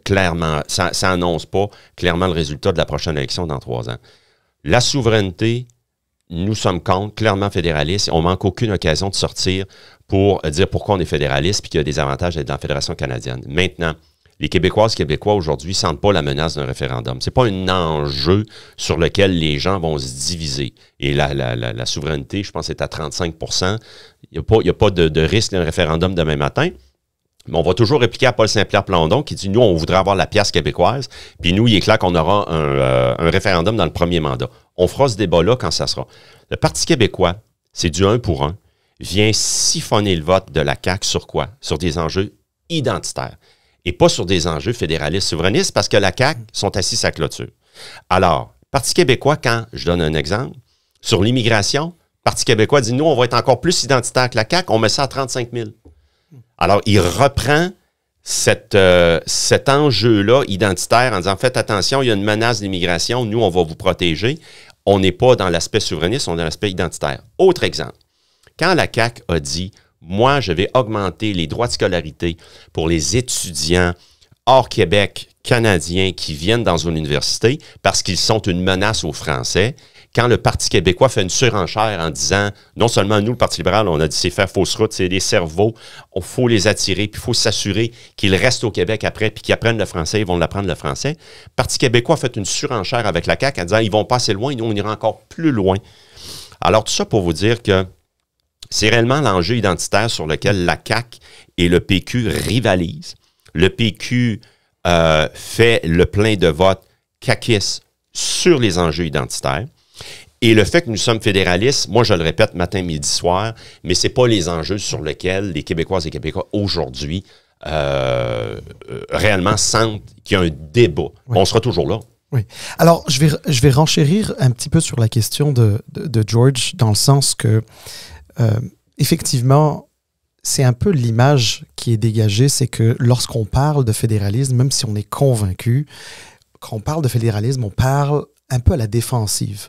clairement, ça n'annonce pas clairement le résultat de la prochaine élection dans trois ans. La souveraineté, nous sommes contre, clairement fédéralistes. On manque aucune occasion de sortir pour euh, dire pourquoi on est fédéraliste puis qu'il y a des avantages d'être dans la Fédération canadienne. Maintenant, les Québécoises et Québécois aujourd'hui ne sentent pas la menace d'un référendum. Ce n'est pas un enjeu sur lequel les gens vont se diviser. Et la, la, souveraineté, je pense, est à 35 Il n'y a pas, a pas de, risque d'un référendum demain matin. Mais on va toujours répliquer à Paul Saint-Pierre Plandon qui dit Nous, on voudrait avoir la pièce québécoise, puis nous, il est clair qu'on aura un euh, référendum dans le premier mandat. On fera ce débat-là quand ça sera. Le Parti québécois, c'est du un pour un, vient siphonner le vote de la CAQ sur quoi? Sur des enjeux identitaires et pas sur des enjeux fédéralistes souverainistes parce que la CAQ sont assis à clôture. Alors, Parti québécois, quand, je donne un exemple, sur l'immigration, Parti québécois dit, nous, on va être encore plus identitaire que la CAQ, on met ça à 35 000. Alors, il reprend euh, cet enjeu-là identitaire en disant faites attention, il y a une menace d'immigration, nous, on va vous protéger. On n'est pas dans l'aspect souverainiste, on est dans l'aspect identitaire. Autre exemple, quand la CAC a dit Moi, je vais augmenter les droits de scolarité pour les étudiants hors Québec canadiens qui viennent dans une université parce qu'ils sont une menace aux Français, quand le Parti québécois fait une surenchère en disant, non seulement nous, le Parti libéral, on a dit c'est faire fausse route, c'est des cerveaux, il faut les attirer, puis il faut s'assurer qu'ils restent au Québec après, puis qu'ils apprennent le français, ils vont l'apprendre le français. Le Parti québécois fait une surenchère avec la CAQ en disant, ils vont passer loin, nous, on ira encore plus loin. Alors, tout ça pour vous dire que c'est réellement l'enjeu identitaire sur lequel la CAQ et le PQ rivalisent. Le PQ euh, fait le plein de votes caquistes sur les enjeux identitaires. Et le fait que nous sommes fédéralistes, moi je le répète matin, midi, soir, mais ce n'est pas les enjeux sur lesquels les Québécoises et Québécois aujourd'hui euh, euh, réellement sentent qu'il y a un débat. On sera toujours là. Oui. Alors, je vais, je vais renchérir un petit peu sur la question de, de, George, dans le sens que, euh, effectivement, c'est un peu l'image qui est dégagée, c'est que lorsqu'on parle de fédéralisme, même si on est convaincu, quand on parle de fédéralisme, on parle un peu à la défensive.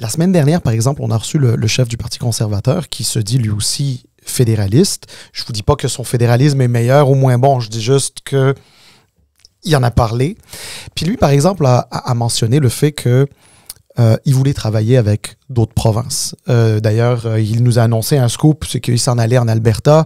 La semaine dernière, par exemple, on a reçu le, chef du Parti conservateur qui se dit lui aussi fédéraliste. Je vous dis pas que son fédéralisme est meilleur ou moins bon, je dis juste que il en a parlé. Puis lui, par exemple, a, mentionné le fait qu'il euh, voulait travailler avec d'autres provinces. Euh, d'ailleurs, euh, il nous a annoncé un scoop, c'est qu'il s'en allait en Alberta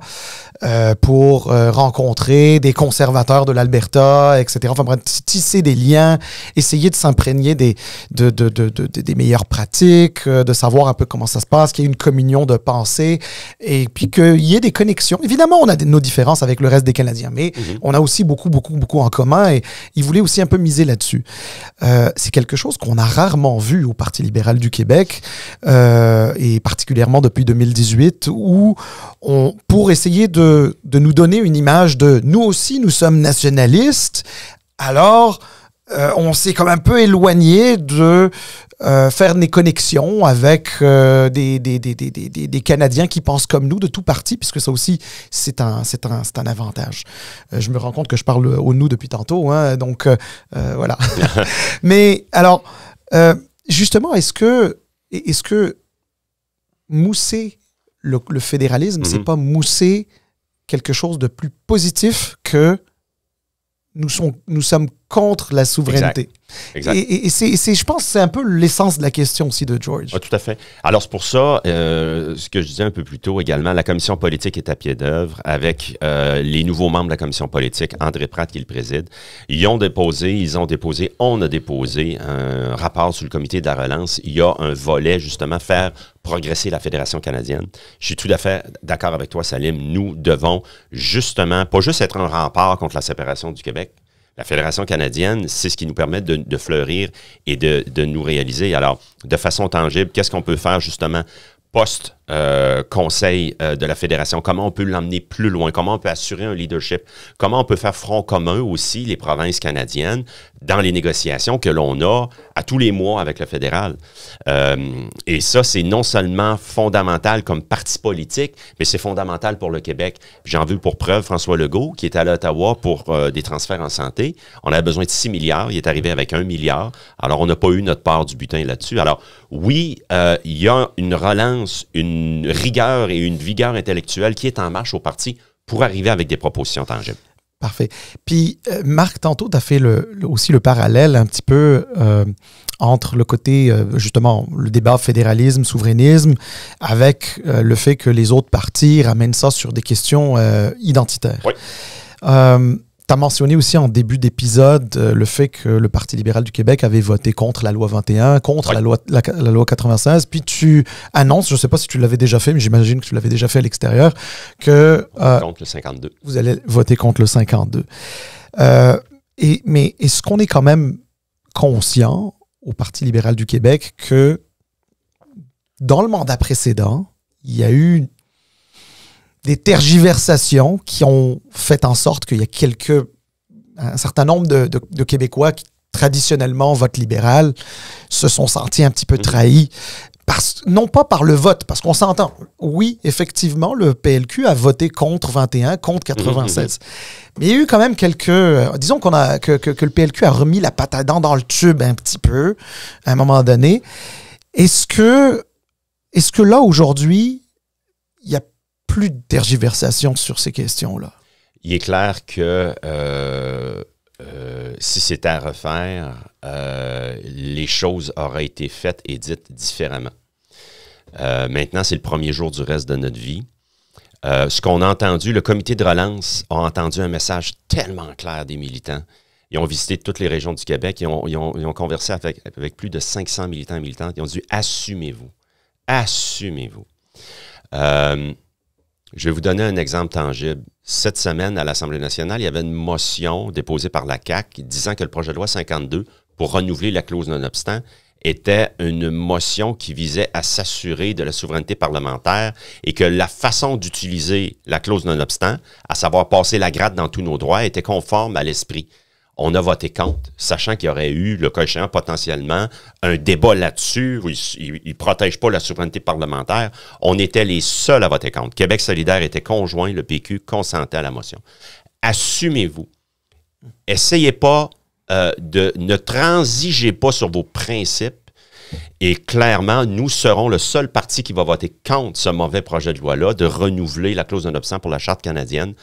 euh, pour rencontrer des conservateurs de l'Alberta, etc. Enfin, tisser des liens, essayer de s'imprégner des, des meilleures pratiques, de savoir un peu comment ça se passe, qu'il y ait une communion de pensée, et puis qu'il y ait des connexions. Évidemment, on a nos différences avec le reste des Canadiens, mais mhm. on a aussi beaucoup, beaucoup, beaucoup en commun, et il voulait aussi un peu miser là-dessus. c'est quelque chose qu'on a rarement vu au Parti libéral du Québec. Euh, et particulièrement depuis 2018, où on, pour essayer de, de, nous donner une image de nous aussi, nous sommes nationalistes, alors euh, on s'est même un peu éloigné de euh, faire des connexions avec des, des, des, des, Canadiens qui pensent comme nous de tout parti, puisque ça aussi, c'est un, c'est un, un, avantage. je me rends compte que je parle au nous depuis tantôt, hein, donc voilà. Mais alors, justement, est-ce que est-ce que mousser le, fédéralisme, c'est mhm. pas mousser quelque chose de plus positif que nous, sont, nous sommes contre la souveraineté. Et, c'est, je pense que c'est un peu l'essence de la question aussi de George. Ah, tout à fait. Alors, c'est pour ça, euh, ce que je disais un peu plus tôt également, la commission politique est à pied d'œuvre avec euh, les nouveaux membres de la commission politique, André Pratt qui le préside. Ils ont déposé, ils ont déposé, on a déposé un rapport sur le comité de la relance. Il y a un volet, justement, faire progresser la Fédération canadienne. Je suis tout à fait d'accord avec toi, Salim. Nous devons justement, pas juste être un rempart contre la séparation du Québec, la Fédération canadienne, c'est ce qui nous permet de, fleurir et de, de, nous réaliser. Alors, de façon tangible, qu'est-ce qu'on peut faire justement post euh, conseil euh, de la fédération, comment on peut l'emmener plus loin, comment on peut assurer un leadership, comment on peut faire front commun aussi les provinces canadiennes dans les négociations que l'on a à tous les mois avec le fédéral. Euh, et ça, c'est non seulement fondamental comme parti politique, mais c'est fondamental pour le Québec. J'en veux pour preuve François Legault, qui est à l'Ottawa pour des transferts en santé. On a besoin de 6 milliards, il est arrivé avec 1 milliard. Alors, on n'a pas eu notre part du butin là-dessus. Alors, oui, il y a une relance, une rigueur et une vigueur intellectuelle qui est en marche au parti pour arriver avec des propositions tangibles. Parfait. Puis, euh, Marc, tantôt, tu as fait aussi le parallèle un petit peu euh, entre le côté, euh, justement, le débat fédéralisme, souverainisme, avec le fait que les autres partis ramènent ça sur des questions identitaires. Oui tu as mentionné aussi en début d'épisode euh, le fait que le Parti libéral du Québec avait voté contre la loi 21, contre la, loi, la, loi 96. Puis tu annonces, je ne sais pas si tu l'avais déjà fait, mais j'imagine que tu l'avais déjà fait à l'extérieur, que. Euh, contre le 52. Vous allez voter contre le 52. Euh, et, mais est-ce qu'on est quand même conscient au Parti libéral du Québec que dans le mandat précédent, il y a eu des tergiversations qui ont fait en sorte qu'il y a quelques, un certain nombre de, Québécois qui traditionnellement votent libéral se sont sentis un petit peu mhm. trahis. Parce, non pas par le vote, parce qu'on s'entend. Oui, effectivement, le PLQ a voté contre 21, contre 96. Mhm, mhm. Mais il y a eu quand même quelques... Euh, disons qu'on a, que, que, le PLQ a remis la patte à dans le tube un petit peu, à un moment donné. Est-ce que, est-ce que là, aujourd'hui, il y a plus de tergiversation sur ces questions-là. Il est clair que euh, euh, si c'était à refaire, euh, les choses auraient été faites et dites différemment. maintenant, c'est le premier jour du reste de notre vie. ce qu'on a entendu, le comité de relance a entendu un message tellement clair des militants. Ils ont visité toutes les régions du Québec, ils ont, ont, conversé avec, plus de 500 militants et militantes. Ils ont dit assumez-vous, assumez-vous. Je vais vous donner un exemple tangible. Cette semaine, à l'Assemblée nationale, il y avait une motion déposée par la CAQ disant que le projet de loi 52 pour renouveler la clause non-obstant était une motion qui visait à s'assurer de la souveraineté parlementaire et que la façon d'utiliser la clause non-obstant, à savoir passer la gratte dans tous nos droits, était conforme à l'esprit on a voté contre, sachant qu'il y aurait eu, le cas échéant, potentiellement, un débat là-dessus il ils ne protègent pas la souveraineté parlementaire. On était les seuls à voter contre. Québec solidaire était conjoint, le PQ consentait à la motion. Assumez-vous. Essayez pas euh, de... Ne transigez pas sur vos principes. Et clairement, nous serons le seul parti qui va voter contre ce mauvais projet de loi-là de renouveler la clause d'un pour la Charte canadienne.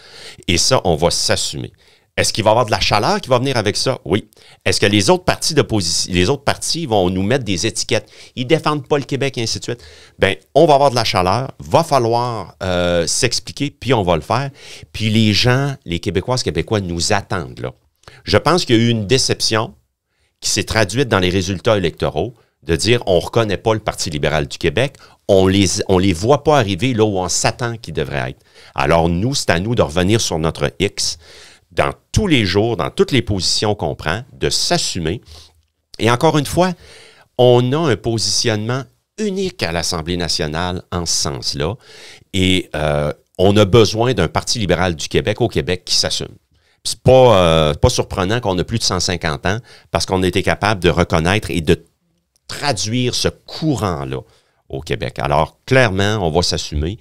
Et ça, on va s'assumer. Est-ce qu'il va y avoir de la chaleur qui va venir avec ça? Oui. Est-ce que les autres partis d'opposition, les autres partis vont nous mettre des étiquettes? Ils défendent pas le Québec et ainsi de suite. Bien, on va avoir de la chaleur, va falloir euh, s'expliquer, puis on va le faire. Puis les gens, les Québécoises, Québécois nous attendent là. Je pense qu'il y a eu une déception qui s'est traduite dans les résultats électoraux de dire on ne reconnaît pas le Parti libéral du Québec, on les, on les voit pas arriver là où on s'attend qu'ils devraient être. Alors nous, c'est à nous de revenir sur notre X, dans tous les jours, dans toutes les positions qu'on prend, de s'assumer. Et encore une fois, on a un positionnement unique à l'Assemblée nationale en ce sens-là. Et euh, on a besoin d'un Parti libéral du Québec au Québec qui s'assume. C'est pas, euh, pas surprenant qu'on a plus de 150 ans parce qu'on a été capable de reconnaître et de traduire ce courant-là au Québec. Alors, clairement, on va s'assumer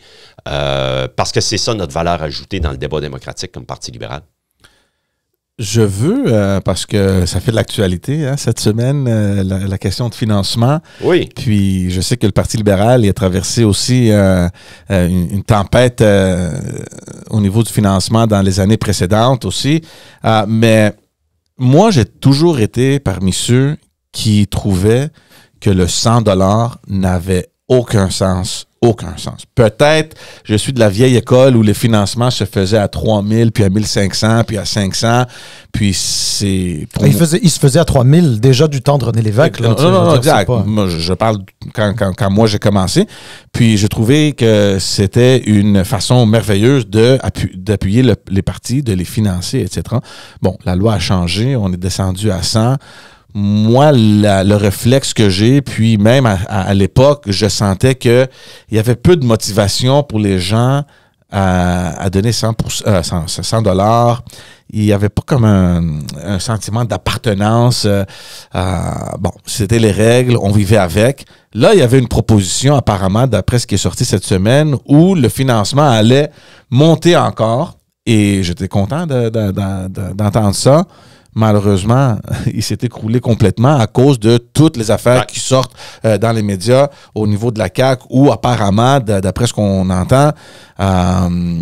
euh, parce que c'est ça notre valeur ajoutée dans le débat démocratique comme Parti libéral. Je veux, euh, parce que ça fait de l'actualité hein, cette semaine, euh, la, question de financement. Oui. Puis je sais que le Parti libéral y a traversé aussi euh, une, une, tempête au niveau du financement dans les années précédentes aussi. mais moi, j'ai toujours été parmi ceux qui trouvaient que le 100 n'avait aucun sens aucun sens. Peut-être, je suis de la vieille école où les financements se faisaient à 3000, puis à 1500, puis à 500, puis c'est... Il, il se faisait à 3000 déjà du temps de René Lévesque. non, non, non, exact. je parle quand, moi j'ai commencé, puis j'ai trouvé que c'était une façon merveilleuse d'appuyer les partis, de les financer, etc. Bon, la loi a changé, on est descendu à 100 moi, le réflexe que j'ai, puis même à, l'époque, je sentais qu'il y avait peu de motivation pour les gens à, donner 100, euh, Il n'y avait pas comme un, sentiment d'appartenance. Euh, bon, c'était les règles, on vivait avec. Là, il y avait une proposition, apparemment, d'après ce qui est sorti cette semaine, où le financement allait monter encore. Et j'étais content d'entendre ça malheureusement, il s'est écroulé complètement à cause de toutes les affaires qui sortent euh, dans les médias au niveau de la CAQ ou apparemment, d'après ce qu'on entend, euh,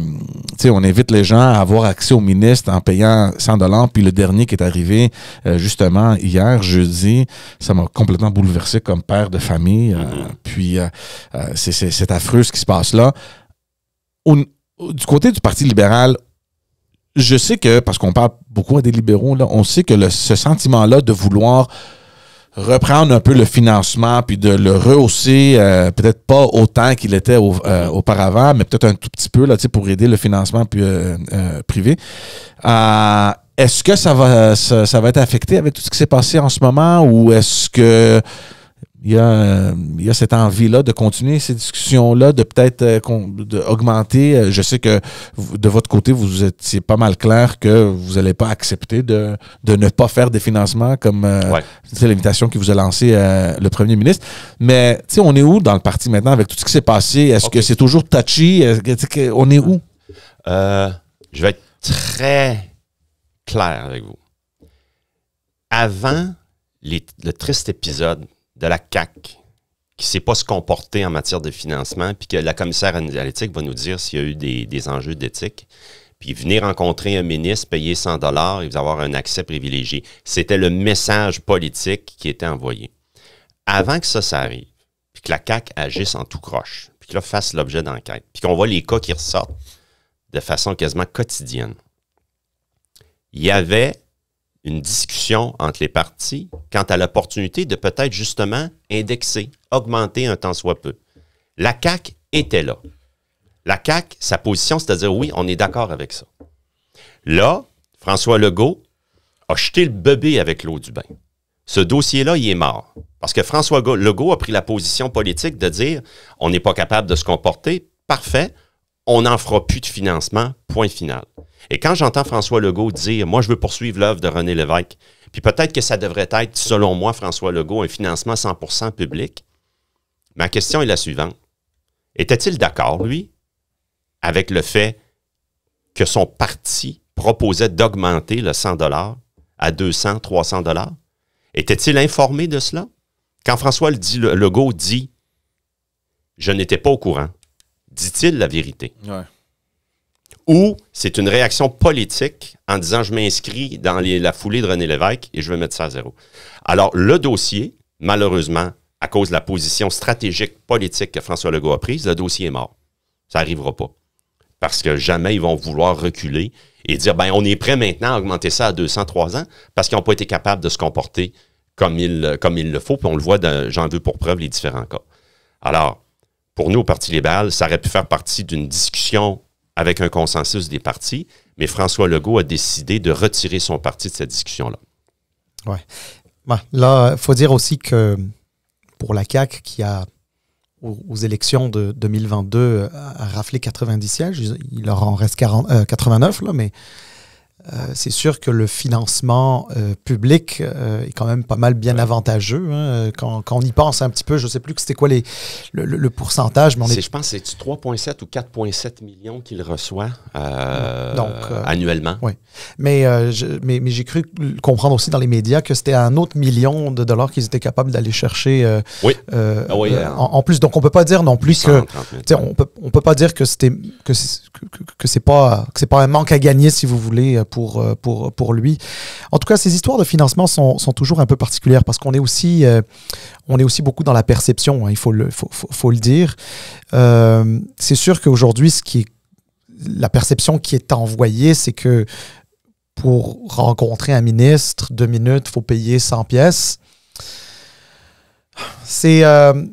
on invite les gens à avoir accès au ministre en payant 100 dollars. Puis le dernier qui est arrivé euh, justement hier, jeudi, ça m'a complètement bouleversé comme père de famille. Mm-hmm. puis c'est affreux ce qui se passe là. du côté du Parti libéral, je sais que, parce qu'on parle beaucoup à des libéraux, là, on sait que ce sentiment-là de vouloir reprendre un peu le financement puis de le rehausser, euh, peut-être pas autant qu'il était euh, auparavant, mais peut-être un tout petit peu là, pour aider le financement puis, euh, euh privé. est-ce que ça va, ça, va être affecté avec tout ce qui s'est passé en ce moment ou est-ce que il y, a, il y cette envie-là de continuer ces discussions-là, de peut-être euh, augmenter. Euh, je sais que de votre côté, vous étiez pas mal clair que vous n'allez pas accepter de, ne pas faire des financements comme euh, c'est l'invitation qui vous a lancé le premier ministre. Mais on est où dans le parti maintenant avec tout ce qui s'est passé? Est-ce que c'est toujours touchy? on est où? je vais être très clair avec vous. Avant les, le triste épisode de la CAC qui ne sait pas se comporter en matière de financement, puis que la commissaire analytique va nous dire s'il y a eu des, enjeux d'éthique. Puis venir rencontrer un ministre, payer 100 dollars et vous avoir un accès privilégié. C'était le message politique qui était envoyé. Avant que ça, s'arrive, arrive, puis que la CAC agisse en tout croche, puis que fasse l'objet d'enquête, puis qu'on voit les cas qui ressortent de façon quasiment quotidienne. Il y avait une discussion entre les parties quant à l'opportunité de peut-être justement indexer, augmenter un temps soit peu. La CAC était là. La CAC, sa position, c'est-à-dire oui, on est d'accord avec ça. Là, François Legault a jeté le bébé avec l'eau du bain. Ce dossier-là, il est mort. Parce que François Legault a pris la position politique de dire on n'est pas capable de se comporter, parfait, on n'en fera plus de financement, point final. Et quand j'entends François Legault dire, moi, je veux poursuivre l'œuvre de René Lévesque, puis peut-être que ça devrait être, selon moi, François Legault, un financement 100 public, ma question est la suivante. Était-il d'accord, lui, avec le fait que son parti proposait d'augmenter le 100 à 200, 300 Était-il informé de cela? Quand François Legault dit « Je n'étais pas au courant », dit-il la vérité? Ou c'est une réaction politique en disant je m'inscris dans la foulée de René Lévesque et je vais mettre ça à zéro. Alors, le dossier, malheureusement, à cause de la position stratégique politique que François Legault a prise, le dossier est mort. Ça n'arrivera pas. Parce que jamais ils vont vouloir reculer et dire ben on est prêt maintenant à augmenter ça à 203 ans parce qu'ils n'ont pas été capables de se comporter comme il, comme il le faut. Puis on le voit, j'en veux pour preuve les différents cas. Alors, pour nous, au Parti libéral, ça aurait pu faire partie d'une discussion avec un consensus des partis, mais François Legault a décidé de retirer son parti de cette discussion-là. Oui. là, il faut dire aussi que pour la CAQ, qui a, aux, élections de 2022, a, euh, raflé 90 sièges, il leur en reste 89, euh, là, mais euh, c'est sûr que le financement euh, public euh, est quand même pas mal bien avantageux. Hein. Quand, quand, on y pense un petit peu, je sais plus que c'était quoi les, le, pourcentage. Mais on est... je pense que c'est 3,7 ou 4,7 millions qu'il reçoit mm. Donc, annuellement. Oui. Mais, j'ai mais, cru comprendre aussi dans les médias que c'était un autre million de dollars qu'ils étaient capables d'aller chercher oui. Ah hein. en, plus. Donc, on ne peut pas dire non plus que... On peut, on peut pas dire que c'était que, que, c'est pas, que pas un manque à gagner, si vous voulez, pour pour, euh, pour, pour lui. En tout cas, ces histoires de financement sont, sont toujours un peu particulières parce qu'on est, aussi, euh, on est aussi beaucoup dans la perception, hein, il faut le, faut, faut, le dire. Euh, c'est sûr qu'aujourd'hui, ce qui la perception qui est envoyée, c'est que pour rencontrer un ministre, deux minutes, il faut payer 100 pièces. C'est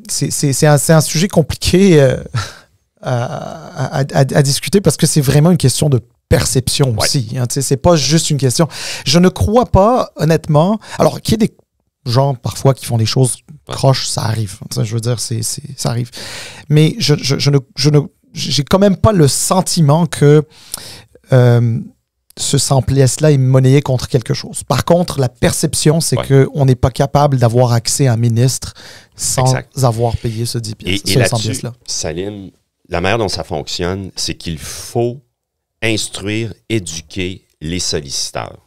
c'est un, un, sujet compliqué. à, à, discuter parce que c'est vraiment une question de perception aussi. Hein, c'est pas juste une question. Je ne crois pas, honnêtement. Alors, qu'il y ait des gens parfois qui font des choses croches, ça arrive. je veux dire, c'est, ça arrive. Mais je, ne, ne, j'ai quand même pas le sentiment que euh, ce pièces là est monnayé contre quelque chose. Par contre, la perception, c'est que qu'on n'est pas capable d'avoir accès à un ministre sans avoir payé ce 10 pièces, et, et là Salim, la manière dont ça fonctionne, c'est qu'il faut instruire, éduquer les solliciteurs.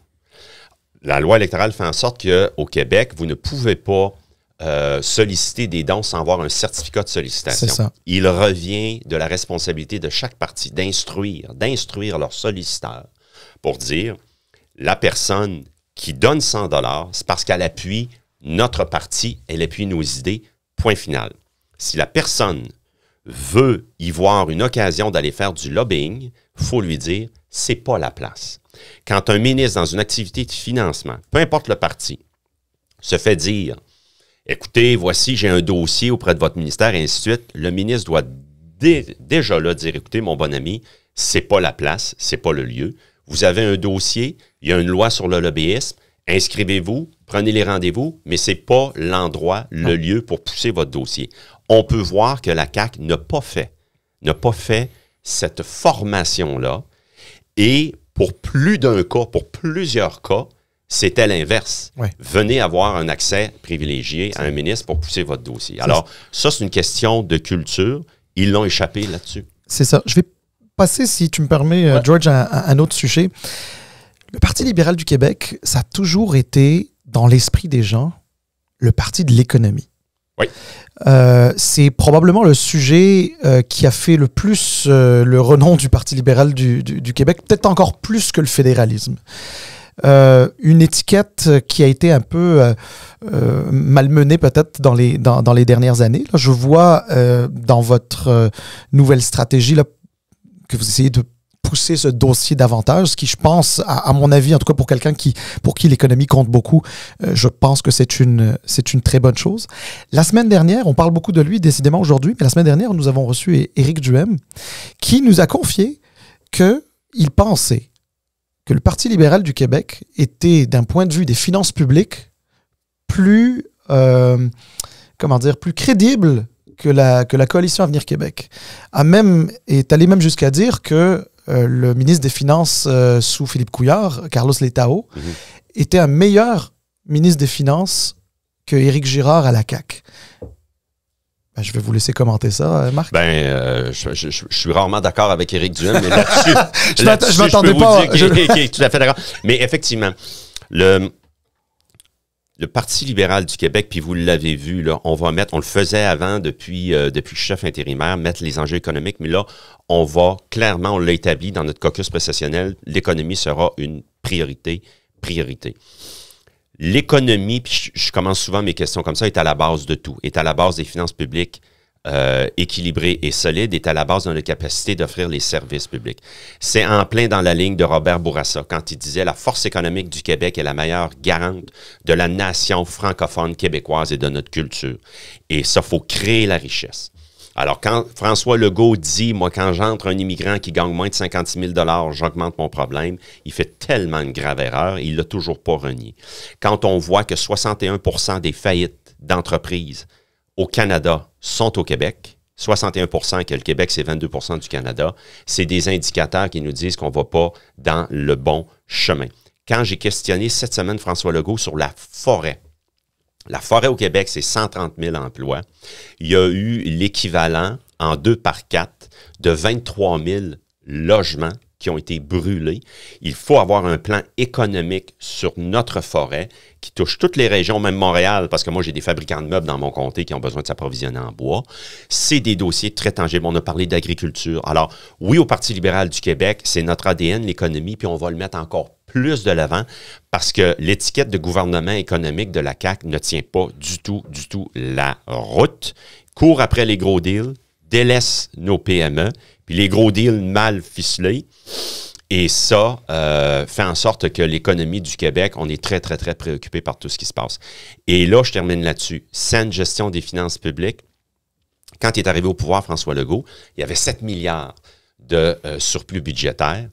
La loi électorale fait en sorte qu'au Québec, vous ne pouvez pas euh, solliciter des dons sans avoir un certificat de sollicitation. Il revient de la responsabilité de chaque parti d'instruire, d'instruire leurs solliciteurs pour dire la personne qui donne 100 dollars, c'est parce qu'elle appuie notre parti, elle appuie nos idées, point final. Si la personne veut y voir une occasion d'aller faire du lobbying, faut lui dire, c'est pas la place. Quand un ministre dans une activité de financement, peu importe le parti, se fait dire, écoutez, voici, j'ai un dossier auprès de votre ministère, et ainsi de suite, le ministre doit déjà là dire, écoutez, mon bon ami, c'est pas la place, c'est pas le lieu. Vous avez un dossier, il y a une loi sur le lobbyisme, inscrivez-vous, prenez les rendez-vous, mais c'est pas l'endroit, le lieu pour pousser votre dossier. On peut voir que la CAC n'a pas fait, n'a pas fait cette formation-là. Et pour plus d'un cas, pour plusieurs cas, c'était l'inverse. Venez avoir un accès privilégié à un ministre pour pousser votre dossier. Alors, ça, c'est une question de culture. Ils l'ont échappé là-dessus. C'est ça. Je vais passer, si tu me permets, euh, George, à un autre sujet. Le Parti libéral du Québec, ça a toujours été, dans l'esprit des gens, le parti de l'économie. Oui. Euh, c'est probablement le sujet euh, qui a fait le plus euh, le renom du Parti libéral du, du Québec, peut-être encore plus que le fédéralisme. une étiquette qui a été un peu malmenée peut-être dans les, dans, dans les dernières années. je vois dans votre nouvelle stratégie là, que vous essayez de pousser ce dossier davantage, ce qui, je pense, à, mon avis, en tout cas pour quelqu'un qui, pour qui l'économie compte beaucoup, euh, je pense que c'est une, c'est une très bonne chose. La semaine dernière, on parle beaucoup de lui décidément aujourd'hui, mais la semaine dernière, nous avons reçu Éric Duhem, qui nous a confié qu'il pensait que le Parti libéral du Québec était, d'un point de vue des finances publiques, plus, euh, comment dire, plus crédible que la, que la coalition Avenir Québec. A même, est allé même jusqu'à dire que euh, le ministre des Finances euh, sous Philippe Couillard, Carlos Letao, mhm. était un meilleur ministre des Finances que Éric Girard à la CAC. Ben, je vais vous laisser commenter ça, euh, Marc. Ben, je, suis rarement d'accord avec Éric Duhem, mais là-dessus, je m'attendais pas. tout à fait d'accord. Mais effectivement, le, le Parti libéral du Québec, puis vous l'avez vu, là, on va mettre, on le faisait avant depuis, euh, depuis chef intérimaire, mettre les enjeux économiques, mais là, on va clairement, on l'a établi dans notre caucus processionnel, l'économie sera une priorité, priorité. L'économie, puis je commence souvent mes questions comme ça, est à la base de tout, est à la base des finances publiques, euh, équilibré et solide est à la base de notre capacité d'offrir les services publics. C'est en plein dans la ligne de Robert Bourassa quand il disait la force économique du Québec est la meilleure garante de la nation francophone québécoise et de notre culture. Et ça, faut créer la richesse. Alors, quand François Legault dit, moi, quand j'entre un immigrant qui gagne moins de 56 000 j'augmente mon problème, il fait tellement de grave erreur, il l'a toujours pas renié. Quand on voit que 61 des faillites d'entreprises au Canada sont au Québec. 61 que le Québec, c'est 22 du Canada. C'est des indicateurs qui nous disent qu'on ne va pas dans le bon chemin. Quand j'ai questionné cette semaine François Legault sur la forêt, la forêt au Québec, c'est 130 000 emplois. Il y a eu l'équivalent en deux par quatre de 23 000 logements qui ont été brûlés. Il faut avoir un plan économique sur notre forêt qui touche toutes les régions, même Montréal, parce que moi, j'ai des fabricants de meubles dans mon comté qui ont besoin de s'approvisionner en bois. C'est des dossiers très tangibles. On a parlé d'agriculture. Alors, oui, au Parti libéral du Québec, c'est notre ADN, l'économie, puis on va le mettre encore plus de l'avant parce que l'étiquette de gouvernement économique de la CAQ ne tient pas du tout, du tout la route. Court après les gros deals, délaisse nos PME puis les gros deals mal ficelés. Et ça euh, fait en sorte que l'économie du Québec, on est très, très, très préoccupé par tout ce qui se passe. Et là, je termine là-dessus. Saine gestion des finances publiques. Quand il est arrivé au pouvoir, François Legault, il y avait 7 milliards de euh, surplus budgétaire.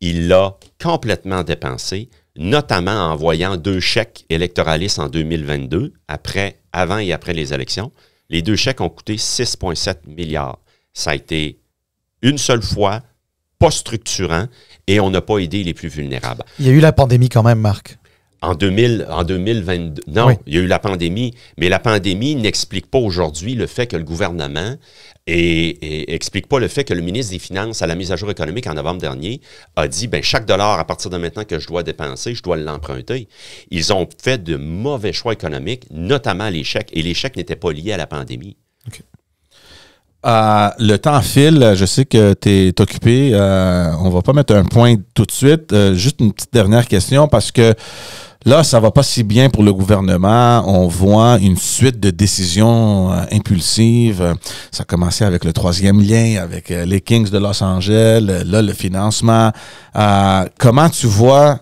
Il l'a complètement dépensé, notamment en envoyant deux chèques électoralistes en 2022, après, avant et après les élections. Les deux chèques ont coûté 6,7 milliards. Ça a été une seule fois, pas structurant, et on n'a pas aidé les plus vulnérables. Il y a eu la pandémie quand même, Marc. En, 2000, en 2022, non, il y a eu la pandémie, mais la pandémie n'explique pas aujourd'hui le fait que le gouvernement et, explique pas le fait que le ministre des Finances, à la mise à jour économique en novembre dernier, a dit ben chaque dollar à partir de maintenant que je dois dépenser, je dois l'emprunter. Ils ont fait de mauvais choix économiques, notamment l'échec, et l'échec n'était pas lié à la pandémie. Euh, le temps file. Je sais que tu es occupé. Euh, on va pas mettre un point tout de suite. Euh, juste une petite dernière question parce que là, ça va pas si bien pour le gouvernement. On voit une suite de décisions impulsives. Ça a commencé avec le troisième lien, avec les Kings de Los Angeles. Là, le financement. comment tu vois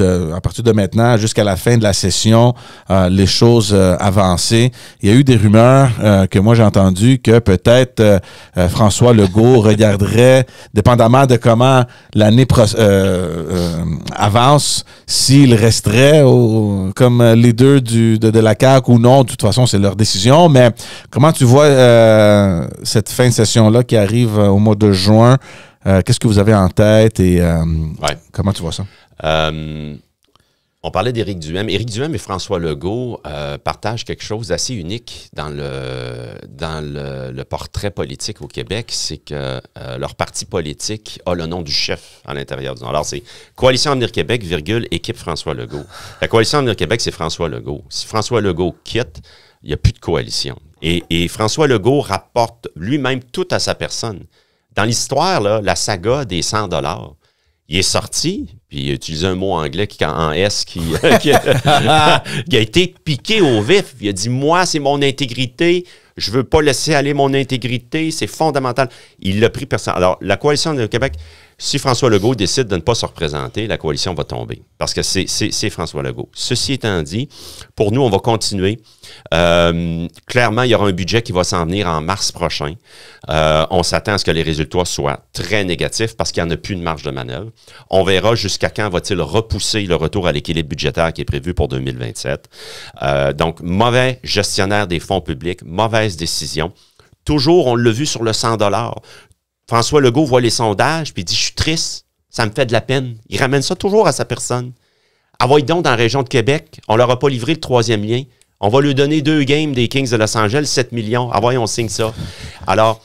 à partir de maintenant jusqu'à la fin de la session, euh, les choses euh, avancées. Il y a eu des rumeurs euh, que moi j'ai entendues que peut-être François Legault regarderait, dépendamment de comment l'année avance, s'il resterait comme leader de, la CAQ ou non. De toute façon, c'est leur décision. Mais comment tu vois cette fin de session-là qui arrive au mois de juin? qu'est-ce que vous avez en tête et comment tu vois ça? Euh, on parlait d'Éric Duhem. Éric Duhem et François Legault euh, partagent quelque chose d'assez unique dans le, dans le, portrait politique au Québec, c'est que euh, leur parti politique a le nom du chef à l'intérieur du nom. Alors, c'est Coalition Avenir Québec, virgule, équipe François Legault. La Coalition Avenir Québec, c'est François Legault. Si François Legault quitte, il n'y a plus de coalition. Et, François Legault rapporte lui-même tout à sa personne. Dans l'histoire, la saga des 100 dollars, il est sorti, puis il a utilisé un mot anglais qui, en S qui, qui, a, été piqué au vif. Il a dit Moi, c'est mon intégrité, je veux pas laisser aller mon intégrité, c'est fondamental. Il l'a pris personne. Alors, la coalition de Québec, si François Legault décide de ne pas se représenter, la coalition va tomber parce que c'est François Legault. Ceci étant dit, pour nous, on va continuer. Euh, clairement, il y aura un budget qui va s'en venir en mars prochain. Euh, on s'attend à ce que les résultats soient très négatifs parce qu'il n'y en a plus de marge de manœuvre. On verra jusqu'à quand va-t-il repousser le retour à l'équilibre budgétaire qui est prévu pour 2027. Euh, donc, mauvais gestionnaire des fonds publics, mauvaise décision toujours, on l'a vu sur le 100 François Legault voit les sondages, puis dit Je suis triste, ça me fait de la peine. Il ramène ça toujours à sa personne. Envoyez donc dans la région de Québec, on leur a pas livré le troisième lien. On va lui donner deux games des Kings de Los Angeles, 7 millions. Ah on signe ça. Alors,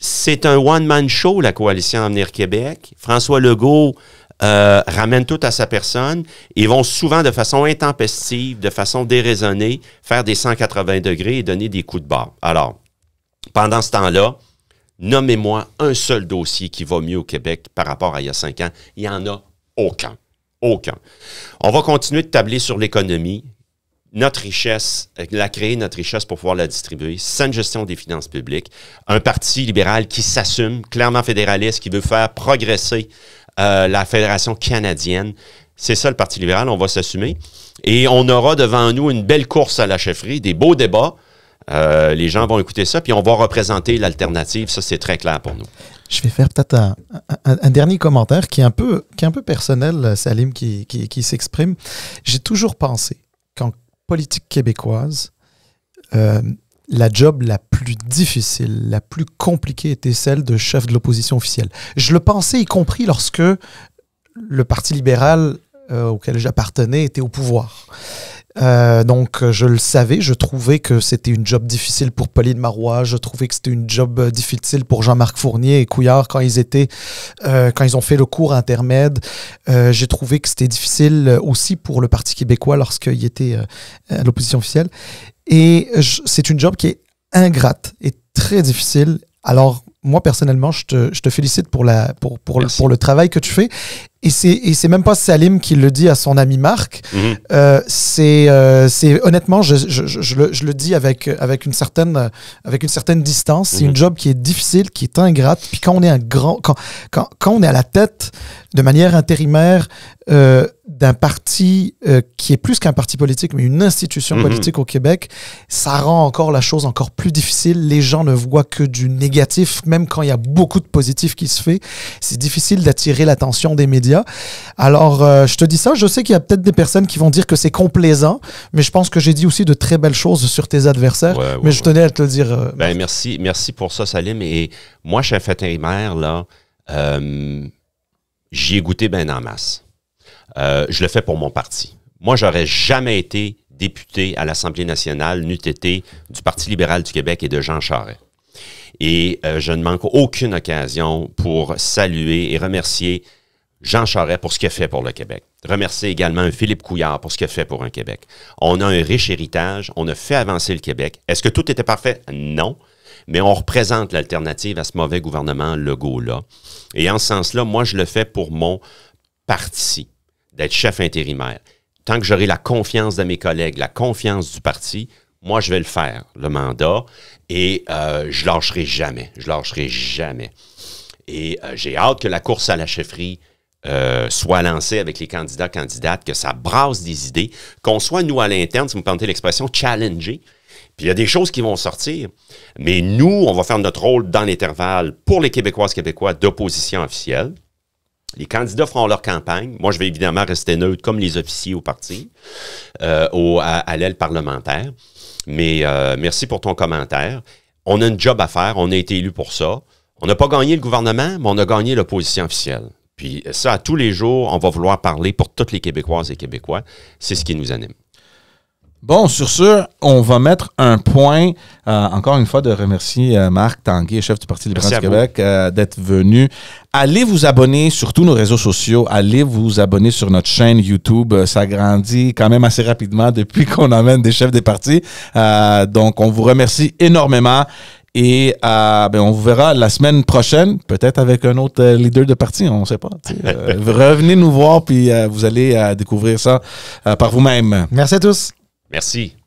c'est un one-man show, la coalition Avenir Québec. François Legault euh, ramène tout à sa personne. Ils vont souvent, de façon intempestive, de façon déraisonnée, faire des 180 degrés et donner des coups de barre. Alors, pendant ce temps-là, Nommez-moi un seul dossier qui va mieux au Québec par rapport à il y a cinq ans. Il n'y en a aucun. Aucun. On va continuer de tabler sur l'économie, notre richesse, euh, la créer, notre richesse pour pouvoir la distribuer, saine gestion des finances publiques, un parti libéral qui s'assume, clairement fédéraliste, qui veut faire progresser euh, la Fédération canadienne. C'est ça le Parti libéral, on va s'assumer. Et on aura devant nous une belle course à la chefferie, des beaux débats. Euh, les gens vont écouter ça, puis on va représenter l'alternative. Ça, c'est très clair pour nous. Je vais faire peut-être un, dernier commentaire qui est un peu, qui peu personnel, Salim, qui, s'exprime. J'ai toujours pensé qu'en politique québécoise, euh, la job la plus difficile, la plus compliquée était celle de chef de l'opposition officielle. Je le pensais, y compris lorsque le Parti libéral euh, auquel j'appartenais était au pouvoir. Euh, donc, je le savais, je trouvais que c'était une job difficile pour Pauline Marois, je trouvais que c'était une job euh, difficile pour Jean-Marc Fournier et Couillard quand ils étaient, euh, quand ils ont fait le cours intermède. j'ai trouvé que c'était difficile aussi pour le Parti québécois lorsqu'il était à l'opposition officielle. Et c'est une job qui est ingrate et très difficile. Alors, moi, personnellement, je te, je te félicite pour, la, pour, pour, le, pour le travail que tu fais et c'est même pas Salim qui le dit à son ami Marc. Mhm. Euh, euh, c'est honnêtement, je, le, je, le, dis avec, avec, une, certaine, avec une certaine distance. C'est mhm. une job qui est difficile, qui est ingrate. Puis quand on est un grand, quand, quand, on est à la tête de manière intérimaire euh, d'un parti qui est plus qu'un parti politique, mais une institution mhm. politique au Québec, ça rend encore la chose encore plus difficile. Les gens ne voient que du négatif, même quand il y a beaucoup de positif qui se fait. C'est difficile d'attirer l'attention des médias alors, euh, je te dis ça, je sais qu'il y a peut-être des personnes qui vont dire que c'est complaisant, mais je pense que j'ai dit aussi de très belles choses sur tes adversaires, mais je tenais à te le dire. Euh, ben, merci, merci pour ça, Salim. Et moi, chef intérimaire, là, euh, j'y ai goûté ben en masse. Euh, je le fais pour mon parti. Moi, j'aurais jamais été député à l'Assemblée nationale, n'eût été du Parti libéral du Québec et de Jean Charest. Et je ne manque aucune occasion pour saluer et remercier Jean Charest pour ce qu'il a fait pour le Québec. Remercier également Philippe Couillard pour ce qu'il a fait pour un Québec. On a un riche héritage, on a fait avancer le Québec. Est-ce que tout était parfait? Non. Mais on représente l'alternative à ce mauvais gouvernement Legault-là. Et en ce sens-là, moi, je le fais pour mon parti d'être chef intérimaire. Tant que j'aurai la confiance de mes collègues, la confiance du parti, moi, je vais le faire, le mandat, et euh, je lâcherai jamais. Je lâcherai jamais. Et euh, j'ai hâte que la course à la chefferie euh, soit lancé avec les candidats, candidates, que ça brasse des idées, qu'on soit, nous, à l'interne, si vous me permettez l'expression, challenger. Puis il y a des choses qui vont sortir. Mais nous, on va faire notre rôle dans l'intervalle pour les Québécoises, Québécois d'opposition officielle. Les candidats feront leur campagne. Moi, je vais évidemment rester neutre comme les officiers au parti, euh, à, l'aile parlementaire. Mais euh, merci pour ton commentaire. On a une job à faire. On a été élu pour ça. On n'a pas gagné le gouvernement, mais on a gagné l'opposition officielle. Puis ça, à tous les jours, on va vouloir parler pour toutes les Québécoises et Québécois. C'est ce qui nous anime. Bon, sur ce, on va mettre un point. Euh, encore une fois, de remercier euh, Marc tanguy chef du Parti libéral du Québec, euh, d'être venu. Allez vous abonner sur tous nos réseaux sociaux. Allez vous abonner sur notre chaîne YouTube. Ça grandit quand même assez rapidement depuis qu'on emmène des chefs des partis. donc, on vous remercie énormément et euh, ben, on vous verra la semaine prochaine, peut-être avec un autre euh, leader de parti, on ne sait pas. Euh, revenez nous voir, puis vous allez découvrir ça par vous-même. Merci à tous. Merci.